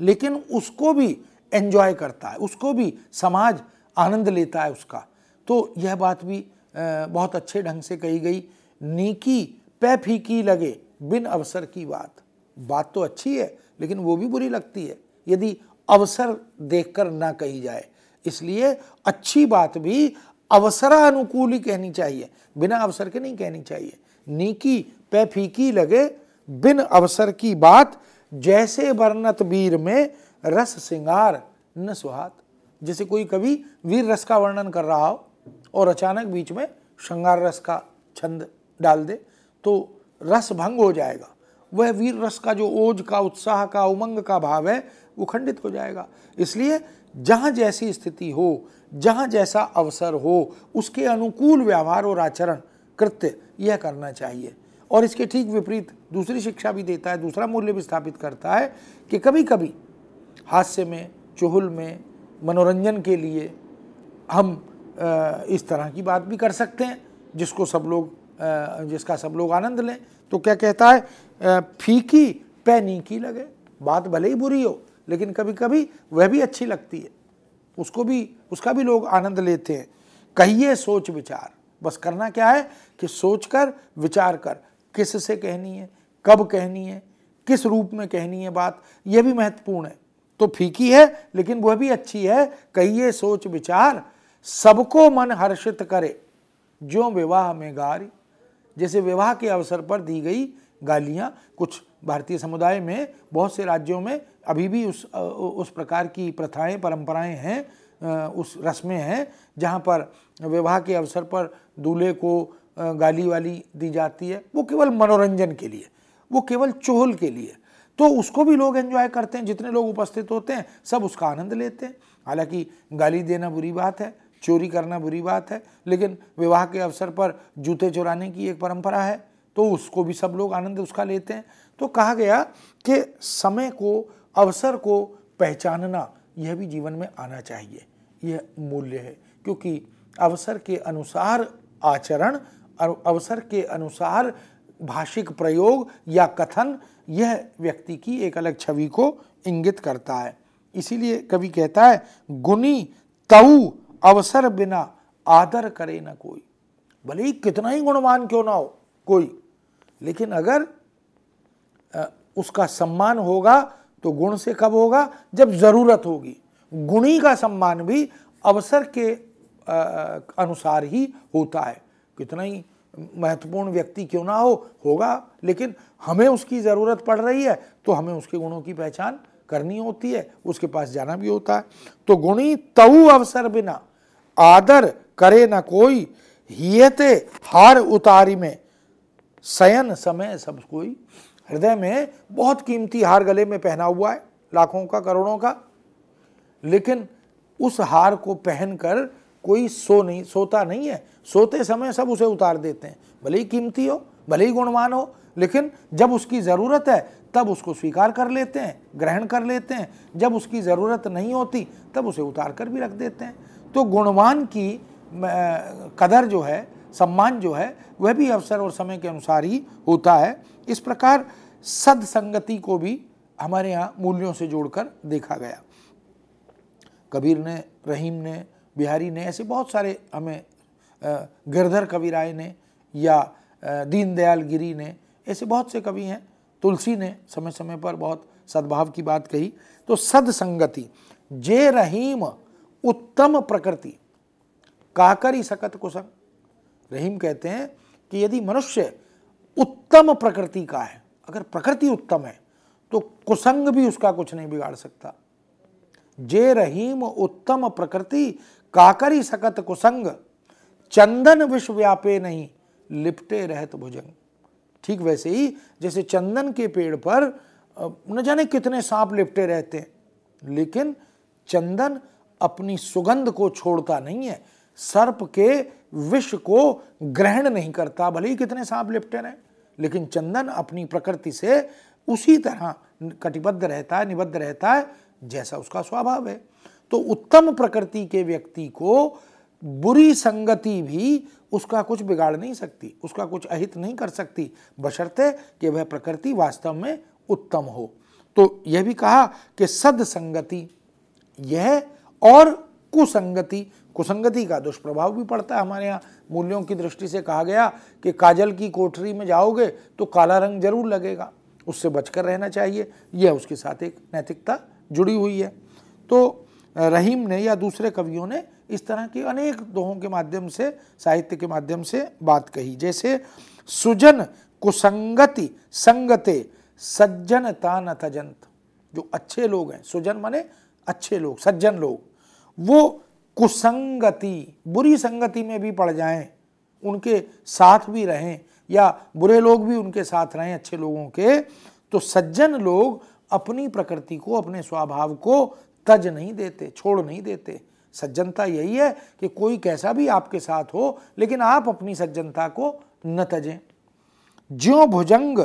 Speaker 2: लेकिन उसको भी एन्जॉय करता है उसको भी समाज आनंद लेता है उसका तो यह बात भी बहुत अच्छे ढंग से कही गई नीकी पै फीकी लगे बिन अवसर की बात बात तो अच्छी है लेकिन वो भी बुरी लगती है यदि अवसर देखकर ना कही जाए इसलिए अच्छी बात भी अवसरानुकूल ही कहनी चाहिए बिना अवसर के नहीं कहनी चाहिए नीकी पै फीकी लगे बिन अवसर की बात जैसे वर्णत वीर में रस सिंगार न सुहात जैसे कोई कभी वीर रस का वर्णन कर रहा हो और अचानक बीच में श्रृंगार रस का छंद डाल दे तो रस भंग हो जाएगा वह वीर रस का जो ओज का उत्साह का उमंग का भाव है वो खंडित हो जाएगा इसलिए जहाँ जैसी स्थिति हो जहाँ जैसा अवसर हो उसके अनुकूल व्यवहार और आचरण कृत्य यह करना चाहिए और इसके ठीक विपरीत दूसरी शिक्षा भी देता है दूसरा मूल्य भी स्थापित करता है कि कभी कभी हास्य में चुहल में मनोरंजन के लिए हम इस तरह की बात भी कर सकते हैं जिसको सब लोग जिसका सब लोग आनंद लें तो क्या कहता है फीकी पैनी की लगे बात भले ही बुरी हो लेकिन कभी कभी वह भी अच्छी लगती है उसको भी उसका भी लोग आनंद लेते हैं कहिए सोच विचार बस करना क्या है कि सोच कर विचार कर किस से कहनी है कब कहनी है किस रूप में कहनी है बात यह भी महत्वपूर्ण है तो फीकी है लेकिन वह भी अच्छी है कहिए सोच विचार सबको मन हर्षित करे जो विवाह में गारी जैसे विवाह के अवसर पर दी गई गालियाँ कुछ भारतीय समुदाय में बहुत से राज्यों में अभी भी उस उस प्रकार की प्रथाएं परंपराएं हैं उस रस्में हैं जहाँ पर विवाह के अवसर पर दूल्हे को गाली वाली दी जाती है वो केवल मनोरंजन के लिए वो केवल चोहल के लिए तो उसको भी लोग एंजॉय करते हैं जितने लोग उपस्थित होते हैं सब उसका आनंद लेते हैं हालांकि गाली देना बुरी बात है चोरी करना बुरी बात है लेकिन विवाह के अवसर पर जूते चुराने की एक परंपरा है तो उसको भी सब लोग आनंद उसका लेते हैं तो कहा गया कि समय को अवसर को पहचानना यह भी जीवन में आना चाहिए यह मूल्य है क्योंकि अवसर के अनुसार आचरण और अवसर के अनुसार भाषिक प्रयोग या कथन यह व्यक्ति की एक अलग छवि को इंगित करता है इसीलिए कवि कहता है गुनी तऊ अवसर बिना आदर करे ना कोई भले ही कितना ही गुणवान क्यों ना हो कोई लेकिन अगर उसका सम्मान होगा तो गुण से कब होगा जब जरूरत होगी गुणी का सम्मान भी अवसर के आ, अनुसार ही होता है कितना ही महत्वपूर्ण व्यक्ति क्यों ना हो होगा लेकिन हमें उसकी ज़रूरत पड़ रही है तो हमें उसके गुणों की पहचान करनी होती है उसके पास जाना भी होता है तो गुणी तऊ अवसर बिना आदर करे ना कोई हियते हार उतारी में शयन समय सब कोई हृदय में बहुत कीमती हार गले में पहना हुआ है लाखों का करोड़ों का लेकिन उस हार को पहनकर कोई सो नहीं सोता नहीं है सोते समय सब उसे उतार देते हैं भले ही कीमती हो भले ही गुणवान हो लेकिन जब उसकी ज़रूरत है तब उसको स्वीकार कर लेते हैं ग्रहण कर लेते हैं जब उसकी ज़रूरत नहीं होती तब उसे उतार कर भी रख देते हैं तो गुणवान की कदर जो है सम्मान जो है वह भी अवसर और समय के अनुसार ही होता है इस प्रकार सदसंगति को भी हमारे यहाँ मूल्यों से जोड़कर देखा गया कबीर ने रहीम ने बिहारी ने ऐसे बहुत सारे हमें गिरधर कबीराय ने या दीनदयाल गिरी ने ऐसे बहुत से कवि हैं तुलसी ने समय समय पर बहुत सद्भाव की बात कही तो सदसंगति जे रहीम उत्तम प्रकृति काकर ही सकत कुसंग रहीम कहते हैं कि यदि मनुष्य उत्तम प्रकृति का है अगर प्रकृति उत्तम है तो कुसंग भी उसका कुछ नहीं बिगाड़ सकता जे रहीम उत्तम प्रकृति काकरी सकत कुसंग चंदन विश्वव्यापे नहीं लिपटे रहत भुजंग ठीक वैसे ही जैसे चंदन के पेड़ पर न जाने कितने सांप लिपटे रहते हैं लेकिन चंदन अपनी सुगंध को छोड़ता नहीं है सर्प के विष को ग्रहण नहीं करता भले ही कितने सांप लिपटे रहे लेकिन चंदन अपनी प्रकृति से उसी तरह कटिबद्ध रहता है निबद्ध रहता है जैसा उसका स्वभाव है तो उत्तम प्रकृति के व्यक्ति को बुरी संगति भी उसका कुछ बिगाड़ नहीं सकती उसका कुछ अहित नहीं कर सकती बशर्ते कि वह प्रकृति वास्तव में उत्तम हो तो यह भी कहा कि सदसंगति यह और कुसंगति कुसंगति का दुष्प्रभाव भी पड़ता है हमारे यहाँ मूल्यों की दृष्टि से कहा गया कि काजल की कोठरी में जाओगे तो काला रंग जरूर लगेगा उससे बचकर रहना चाहिए यह उसके साथ एक नैतिकता जुड़ी हुई है तो रहीम ने या दूसरे कवियों ने इस तरह की अनेक दोहों के माध्यम से साहित्य के माध्यम से बात कही जैसे सुजन कुसंगति संगते सज्जन तान तजंत जो अच्छे लोग हैं सुजन माने अच्छे लोग सज्जन लोग वो कुसंगति बुरी संगति में भी पड़ जाएं उनके साथ भी रहें या बुरे लोग भी उनके साथ रहें अच्छे लोगों के तो सज्जन लोग अपनी प्रकृति को अपने स्वभाव को तज नहीं देते छोड़ नहीं देते सज्जनता यही है कि कोई कैसा भी आपके साथ हो लेकिन आप अपनी सज्जनता को न तजें ज्यो भुजंग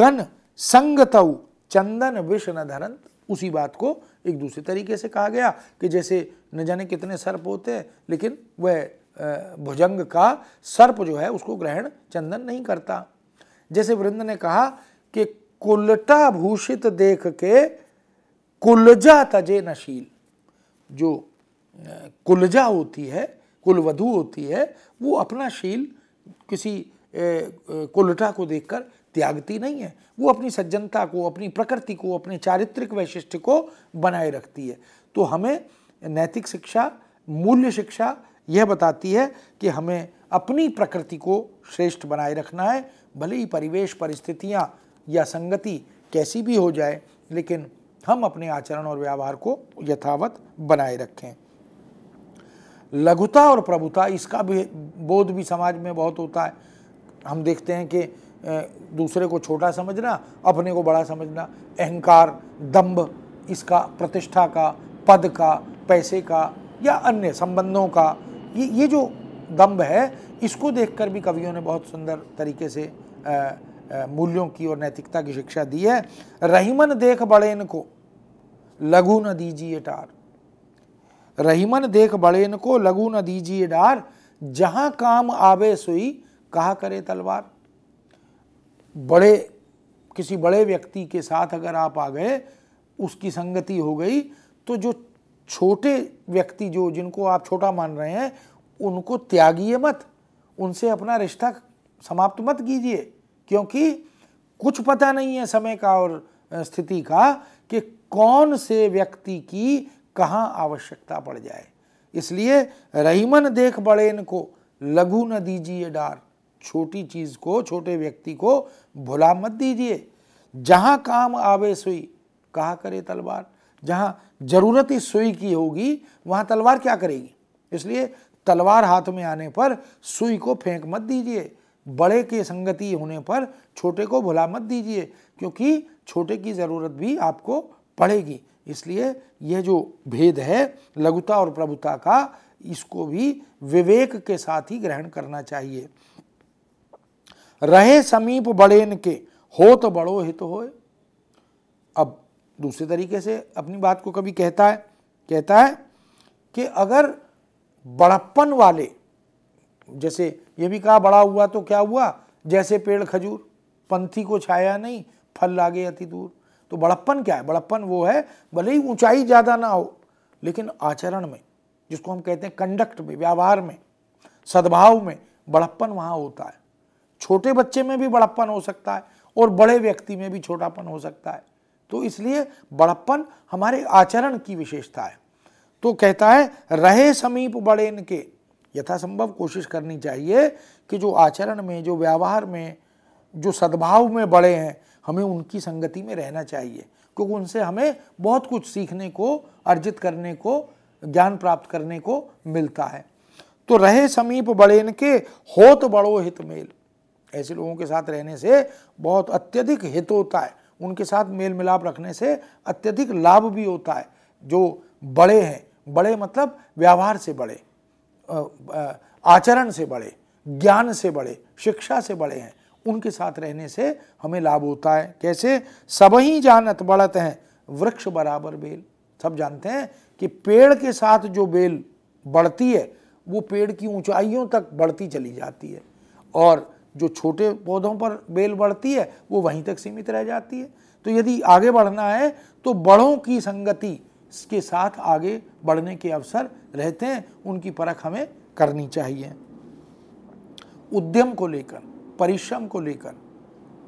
Speaker 2: गन संगत चंदन विष न धरंत उसी बात को एक दूसरे तरीके से कहा गया कि जैसे न जाने कितने सर्प होते हैं लेकिन वह भुजंग का सर्प जो है उसको ग्रहण चंदन नहीं करता जैसे वृंद ने कहा कि कुलटा भूषित देख के कुलजा तजे नशील जो कुलजा होती है कुलवधु होती है वो अपना शील किसी कुलटा को देखकर त्यागती नहीं है वो अपनी सज्जनता को अपनी प्रकृति को अपने चारित्रिक वैशिष्ट को बनाए रखती है तो हमें नैतिक शिक्षा मूल्य शिक्षा यह बताती है कि हमें अपनी प्रकृति को श्रेष्ठ बनाए रखना है भले ही परिवेश परिस्थितियाँ या संगति कैसी भी हो जाए लेकिन हम अपने आचरण और व्यवहार को यथावत बनाए रखें लघुता और प्रभुता इसका भी बोध भी समाज में बहुत होता है हम देखते हैं कि दूसरे को छोटा समझना अपने को बड़ा समझना अहंकार दम्भ इसका प्रतिष्ठा का पद का पैसे का या अन्य संबंधों का ये ये जो दम्भ है इसको देखकर भी कवियों ने बहुत सुंदर तरीके से मूल्यों की और नैतिकता की शिक्षा दी है रहीमन देख बड़े इनको लघु न दीजिए टार रहीमन देख बड़ेन को लगू न दीजिए डार जहां काम आवे सुई कहा करे तलवार बड़े किसी बड़े व्यक्ति के साथ अगर आप आ गए उसकी संगति हो गई तो जो छोटे व्यक्ति जो जिनको आप छोटा मान रहे हैं उनको त्यागिए मत उनसे अपना रिश्ता समाप्त मत कीजिए क्योंकि कुछ पता नहीं है समय का और स्थिति का कि कौन से व्यक्ति की कहाँ आवश्यकता पड़ जाए इसलिए रहीमन देख बड़े को लघु न दीजिए डार छोटी चीज़ को छोटे व्यक्ति को भुला मत दीजिए जहाँ काम आवे सुई कहा करे तलवार जहाँ ज़रूरत ही सुई की होगी वहाँ तलवार क्या करेगी इसलिए तलवार हाथ में आने पर सुई को फेंक मत दीजिए बड़े के संगति होने पर छोटे को भुला मत दीजिए क्योंकि छोटे की ज़रूरत भी आपको पड़ेगी इसलिए यह जो भेद है लघुता और प्रभुता का इसको भी विवेक के साथ ही ग्रहण करना चाहिए रहे समीप बड़ेन के हो तो बड़ो हित तो हो अब दूसरे तरीके से अपनी बात को कभी कहता है कहता है कि अगर बड़प्पन वाले जैसे यह भी कहा बड़ा हुआ तो क्या हुआ जैसे पेड़ खजूर पंथी को छाया नहीं फल लागे अति दूर तो बड़प्पन क्या है बड़प्पन वो है भले ही ऊंचाई ज़्यादा ना हो लेकिन आचरण में जिसको हम कहते हैं कंडक्ट में व्यवहार में सद्भाव में बड़प्पन वहां होता है छोटे बच्चे में भी बड़प्पन हो सकता है और बड़े व्यक्ति में भी छोटापन हो सकता है तो इसलिए बड़प्पन हमारे आचरण की विशेषता है तो कहता है रहे समीप बड़े इनके यथासंभव कोशिश करनी चाहिए कि जो आचरण में जो व्यवहार में जो सद्भाव में बड़े हैं हमें उनकी संगति में रहना चाहिए क्योंकि उनसे हमें बहुत कुछ सीखने को अर्जित करने को ज्ञान प्राप्त करने को मिलता है तो रहे समीप बड़ेन के होत बड़ो हित मेल ऐसे लोगों के साथ रहने से बहुत अत्यधिक हित होता है उनके साथ मेल मिलाप रखने से अत्यधिक लाभ भी होता है जो बड़े हैं बड़े मतलब व्यवहार से बड़े आचरण से बड़े ज्ञान से बड़े शिक्षा से बड़े हैं उनके साथ रहने से हमें लाभ होता है कैसे सब ही जानत बढ़त हैं वृक्ष बराबर बेल सब जानते हैं कि पेड़ के साथ जो बेल बढ़ती है वो पेड़ की ऊंचाइयों तक बढ़ती चली जाती है और जो छोटे पौधों पर बेल बढ़ती है वो वहीं तक सीमित रह जाती है तो यदि आगे बढ़ना है तो बड़ों की संगति के साथ आगे बढ़ने के अवसर रहते हैं उनकी परख हमें करनी चाहिए उद्यम को लेकर परिश्रम को लेकर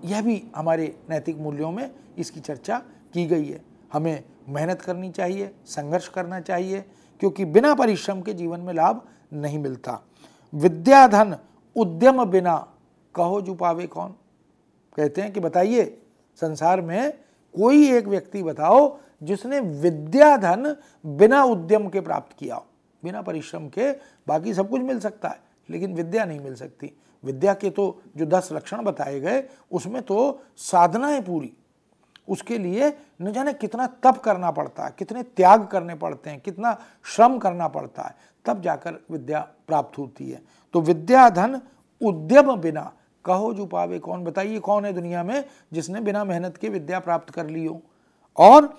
Speaker 2: यह भी हमारे नैतिक मूल्यों में इसकी चर्चा की गई है हमें मेहनत करनी चाहिए संघर्ष करना चाहिए क्योंकि बिना परिश्रम के जीवन में लाभ नहीं मिलता विद्याधन उद्यम बिना कहो जो पावे कौन कहते हैं कि बताइए संसार में कोई एक व्यक्ति बताओ जिसने विद्याधन बिना उद्यम के प्राप्त किया हो बिना परिश्रम के बाकी सब कुछ मिल सकता है लेकिन विद्या नहीं मिल सकती विद्या के तो जो दस लक्षण बताए गए उसमें तो साधना है पूरी उसके लिए न जाने कितना तप करना पड़ता है कितने त्याग करने पड़ते हैं कितना श्रम करना पड़ता है तब जाकर विद्या प्राप्त होती है तो विद्या धन उद्यम बिना कहो जो पावे कौन बताइए कौन है दुनिया में जिसने बिना मेहनत के विद्या प्राप्त कर ली हो और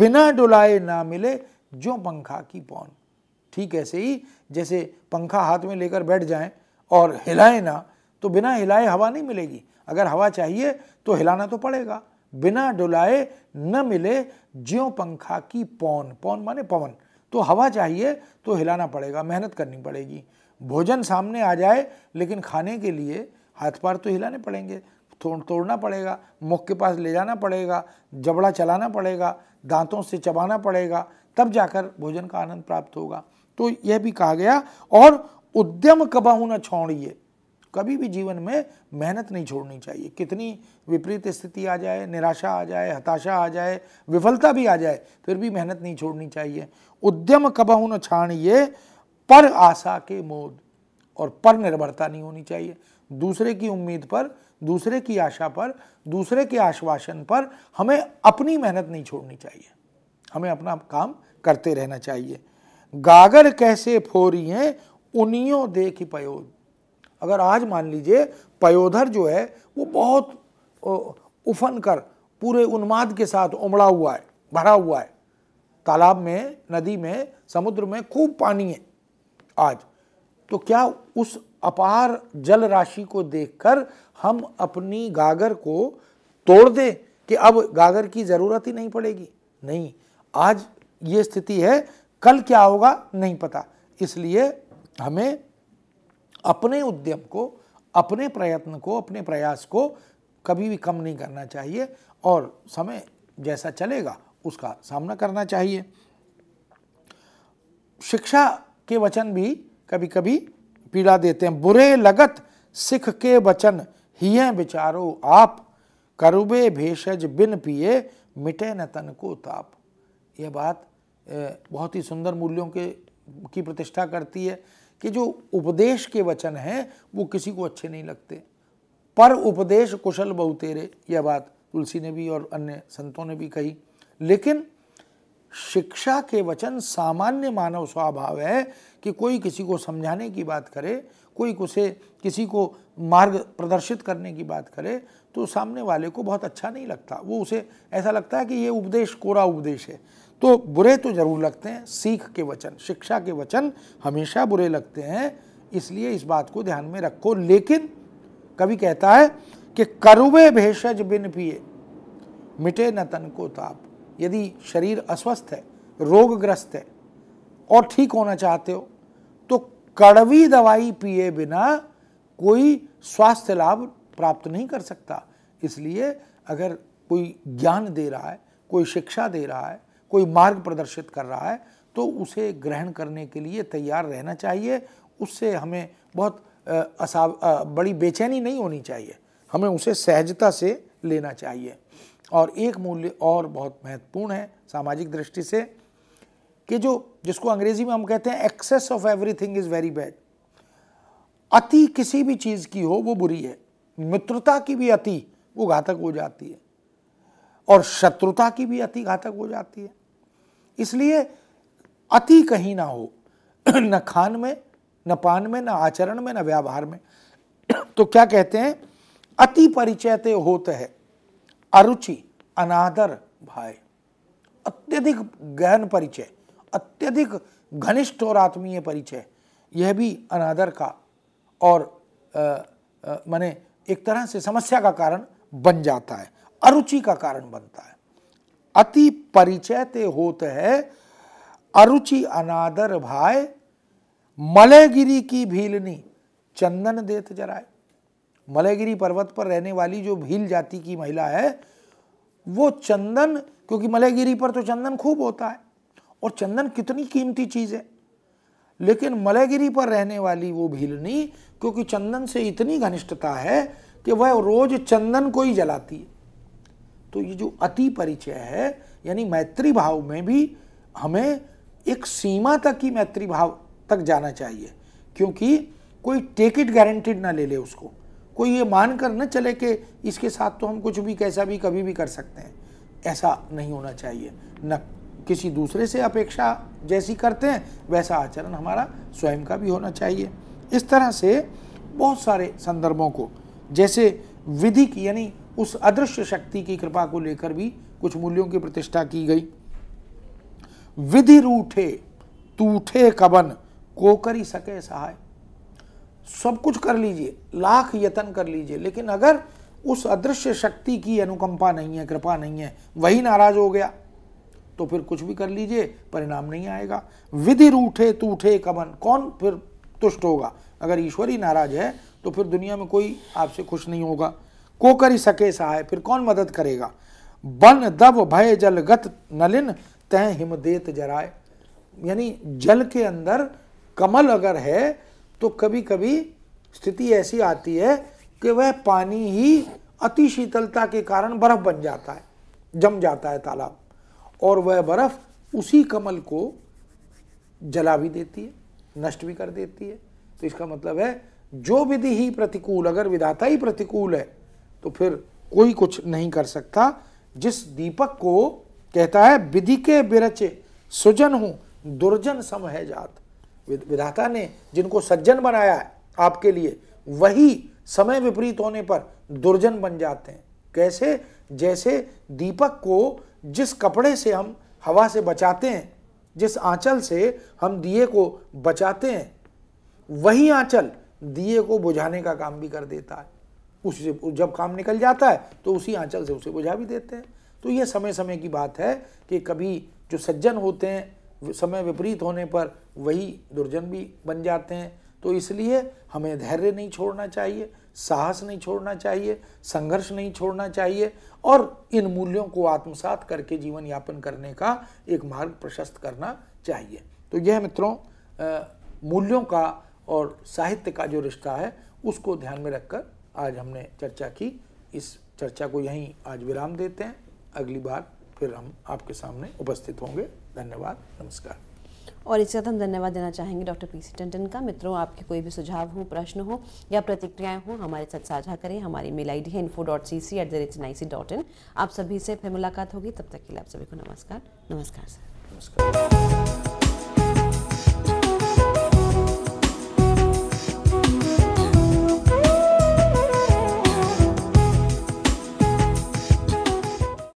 Speaker 2: बिना डुलाए ना मिले जो पंखा की पौन ठीक ऐसे ही जैसे पंखा हाथ में लेकर बैठ जाएं और हिलाए ना तो बिना हिलाए हवा नहीं मिलेगी अगर हवा चाहिए तो हिलाना तो पड़ेगा बिना डुलाए न मिले ज्यो पंखा की पौन पौन माने पवन तो हवा चाहिए तो हिलाना पड़ेगा मेहनत करनी पड़ेगी भोजन सामने आ जाए लेकिन खाने के लिए हाथ पार तो हिलाने पड़ेंगे तोड़ तोड़ना पड़ेगा मुख के पास ले जाना पड़ेगा जबड़ा चलाना पड़ेगा दांतों से चबाना पड़ेगा तब जाकर भोजन का आनंद प्राप्त होगा तो यह भी कहा गया और उद्यम कबाहू न छोड़िए कभी भी जीवन में मेहनत नहीं छोड़नी चाहिए कितनी विपरीत स्थिति आ जाए निराशा आ जाए हताशा आ जाए विफलता भी आ जाए फिर भी मेहनत नहीं छोड़नी चाहिए उद्यम कबहू न छाणिए पर आशा के मोद और पर निर्भरता नहीं होनी चाहिए दूसरे की उम्मीद पर दूसरे की आशा पर दूसरे के आश्वासन पर हमें अपनी मेहनत नहीं छोड़नी चाहिए हमें अपना काम करते रहना चाहिए गागर कैसे फोरी हैं उनियो देख ही पयोध अगर आज मान लीजिए पयोधर जो है वो बहुत उफन कर पूरे उन्माद के साथ उमड़ा हुआ है भरा हुआ है तालाब में नदी में समुद्र में खूब पानी है आज तो क्या उस अपार जल राशि को देखकर हम अपनी गागर को तोड़ दें कि अब गागर की ज़रूरत ही नहीं पड़ेगी नहीं आज ये स्थिति है कल क्या होगा नहीं पता इसलिए हमें अपने उद्यम को अपने प्रयत्न को अपने प्रयास को कभी भी कम नहीं करना चाहिए और समय जैसा चलेगा उसका सामना करना चाहिए शिक्षा के वचन भी कभी कभी पीड़ा देते हैं बुरे लगत सिख के वचन ही विचारो आप करुबे भेषज बिन पिए मिटे न तन को ताप यह बात बहुत ही सुंदर मूल्यों के की प्रतिष्ठा करती है कि जो उपदेश के वचन हैं वो किसी को अच्छे नहीं लगते पर उपदेश कुशल बहुतेरे यह बात तुलसी ने भी और अन्य संतों ने भी कही लेकिन शिक्षा के वचन सामान्य मानव स्वभाव है कि कोई किसी को समझाने की बात करे कोई उसे किसी को मार्ग प्रदर्शित करने की बात करे तो सामने वाले को बहुत अच्छा नहीं लगता वो उसे ऐसा लगता है कि ये उपदेश कोरा उपदेश है तो बुरे तो जरूर लगते हैं सीख के वचन शिक्षा के वचन हमेशा बुरे लगते हैं इसलिए इस बात को ध्यान में रखो लेकिन कवि कहता है कि करुवे भेषज बिन पिए मिटे न तन को ताप यदि शरीर अस्वस्थ है रोगग्रस्त है और ठीक होना चाहते हो तो कड़वी दवाई पिए बिना कोई स्वास्थ्य लाभ प्राप्त नहीं कर सकता इसलिए अगर कोई ज्ञान दे रहा है कोई शिक्षा दे रहा है कोई मार्ग प्रदर्शित कर रहा है तो उसे ग्रहण करने के लिए तैयार रहना चाहिए उससे हमें बहुत असा बड़ी बेचैनी नहीं होनी चाहिए हमें उसे सहजता से लेना चाहिए और एक मूल्य और बहुत महत्वपूर्ण है सामाजिक दृष्टि से कि जो जिसको अंग्रेजी में हम कहते हैं excess of everything is very bad अति किसी भी चीज़ की हो वो बुरी है मित्रता की भी अति वो घातक हो जाती है और शत्रुता की भी अति घातक हो जाती है इसलिए अति कहीं ना हो न खान में न पान में न आचरण में न व्यवहार में तो क्या कहते हैं अति परिचयते होते है अरुचि अनादर भाई अत्यधिक गहन परिचय अत्यधिक घनिष्ठ और आत्मीय परिचय यह भी अनादर का और माने एक तरह से समस्या का कारण बन जाता है अरुचि का कारण बनता है अति परिचय ते होत है अरुचि अनादर भाई मलयगिरी की भीलनी चंदन देत जराए मलयगिरी पर्वत पर रहने वाली जो भील जाति की महिला है वो चंदन क्योंकि मलयगिरी पर तो चंदन खूब होता है और चंदन कितनी कीमती चीज़ है लेकिन मलयगिरी पर रहने वाली वो भीलनी क्योंकि चंदन से इतनी घनिष्ठता है कि वह रोज़ चंदन को ही जलाती है तो ये जो अति परिचय है यानी मैत्री भाव में भी हमें एक सीमा तक ही मैत्री भाव तक जाना चाहिए क्योंकि कोई टेक इट गारंटेड ना ले ले उसको कोई ये मान कर न चले कि इसके साथ तो हम कुछ भी कैसा भी कभी भी कर सकते हैं ऐसा नहीं होना चाहिए न किसी दूसरे से अपेक्षा जैसी करते हैं वैसा आचरण हमारा स्वयं का भी होना चाहिए इस तरह से बहुत सारे संदर्भों को जैसे विधिक यानी उस अदृश्य शक्ति की कृपा को लेकर भी कुछ मूल्यों की प्रतिष्ठा की गई विधि रूठे तूठे कबन को करी सके सहाय सब कुछ कर लीजिए लाख यतन कर लीजिए लेकिन अगर उस अदृश्य शक्ति की अनुकंपा नहीं है कृपा नहीं है वही नाराज हो गया तो फिर कुछ भी कर लीजिए परिणाम नहीं आएगा विधि रूठे तूठे कबन कौन फिर तुष्ट होगा अगर ईश्वरी नाराज है तो फिर दुनिया में कोई आपसे खुश नहीं होगा को करी सके सहाय फिर कौन मदद करेगा बन दब भय जलगत नलिन तय हिमदेत जराय यानी जल के अंदर कमल अगर है तो कभी कभी स्थिति ऐसी आती है कि वह पानी ही अति शीतलता के कारण बर्फ बन जाता है जम जाता है तालाब और वह बर्फ उसी कमल को जला भी देती है नष्ट भी कर देती है तो इसका मतलब है जो विधि ही प्रतिकूल अगर विधाता ही प्रतिकूल है तो फिर कोई कुछ नहीं कर सकता जिस दीपक को कहता है विधि के बिरचे सुजन हूँ दुर्जन सम है जात विधाता ने जिनको सज्जन बनाया है आपके लिए वही समय विपरीत होने पर दुर्जन बन जाते हैं कैसे जैसे दीपक को जिस कपड़े से हम हवा से बचाते हैं जिस आंचल से हम दिए को बचाते हैं वही आंचल दिए को बुझाने का काम भी कर देता है उससे जब काम निकल जाता है तो उसी आंचल से उसे बुझा भी देते हैं तो ये समय समय की बात है कि कभी जो सज्जन होते हैं समय विपरीत होने पर वही दुर्जन भी बन जाते हैं तो इसलिए हमें धैर्य नहीं छोड़ना चाहिए साहस नहीं छोड़ना चाहिए संघर्ष नहीं छोड़ना चाहिए और इन मूल्यों को आत्मसात करके जीवन यापन करने का एक मार्ग प्रशस्त करना चाहिए तो यह मित्रों मूल्यों का और साहित्य का जो रिश्ता है उसको ध्यान में रखकर आज हमने चर्चा की इस चर्चा को यहीं आज विराम देते हैं अगली बार फिर हम आपके सामने उपस्थित होंगे धन्यवाद नमस्कार
Speaker 1: और इसके साथ हम धन्यवाद देना चाहेंगे
Speaker 2: डॉक्टर पी सी टंडन का मित्रों आपके कोई भी सुझाव हो प्रश्न हो या प्रतिक्रियाएं हो हमारे साथ साझा करें हमारी मेल आई डी है info dot C C at the rate N I C dot in आप सभी से फिर मुलाकात होगी तब तक के लिए आप सभी को नमस्कार नमस्कार सर नमस्कार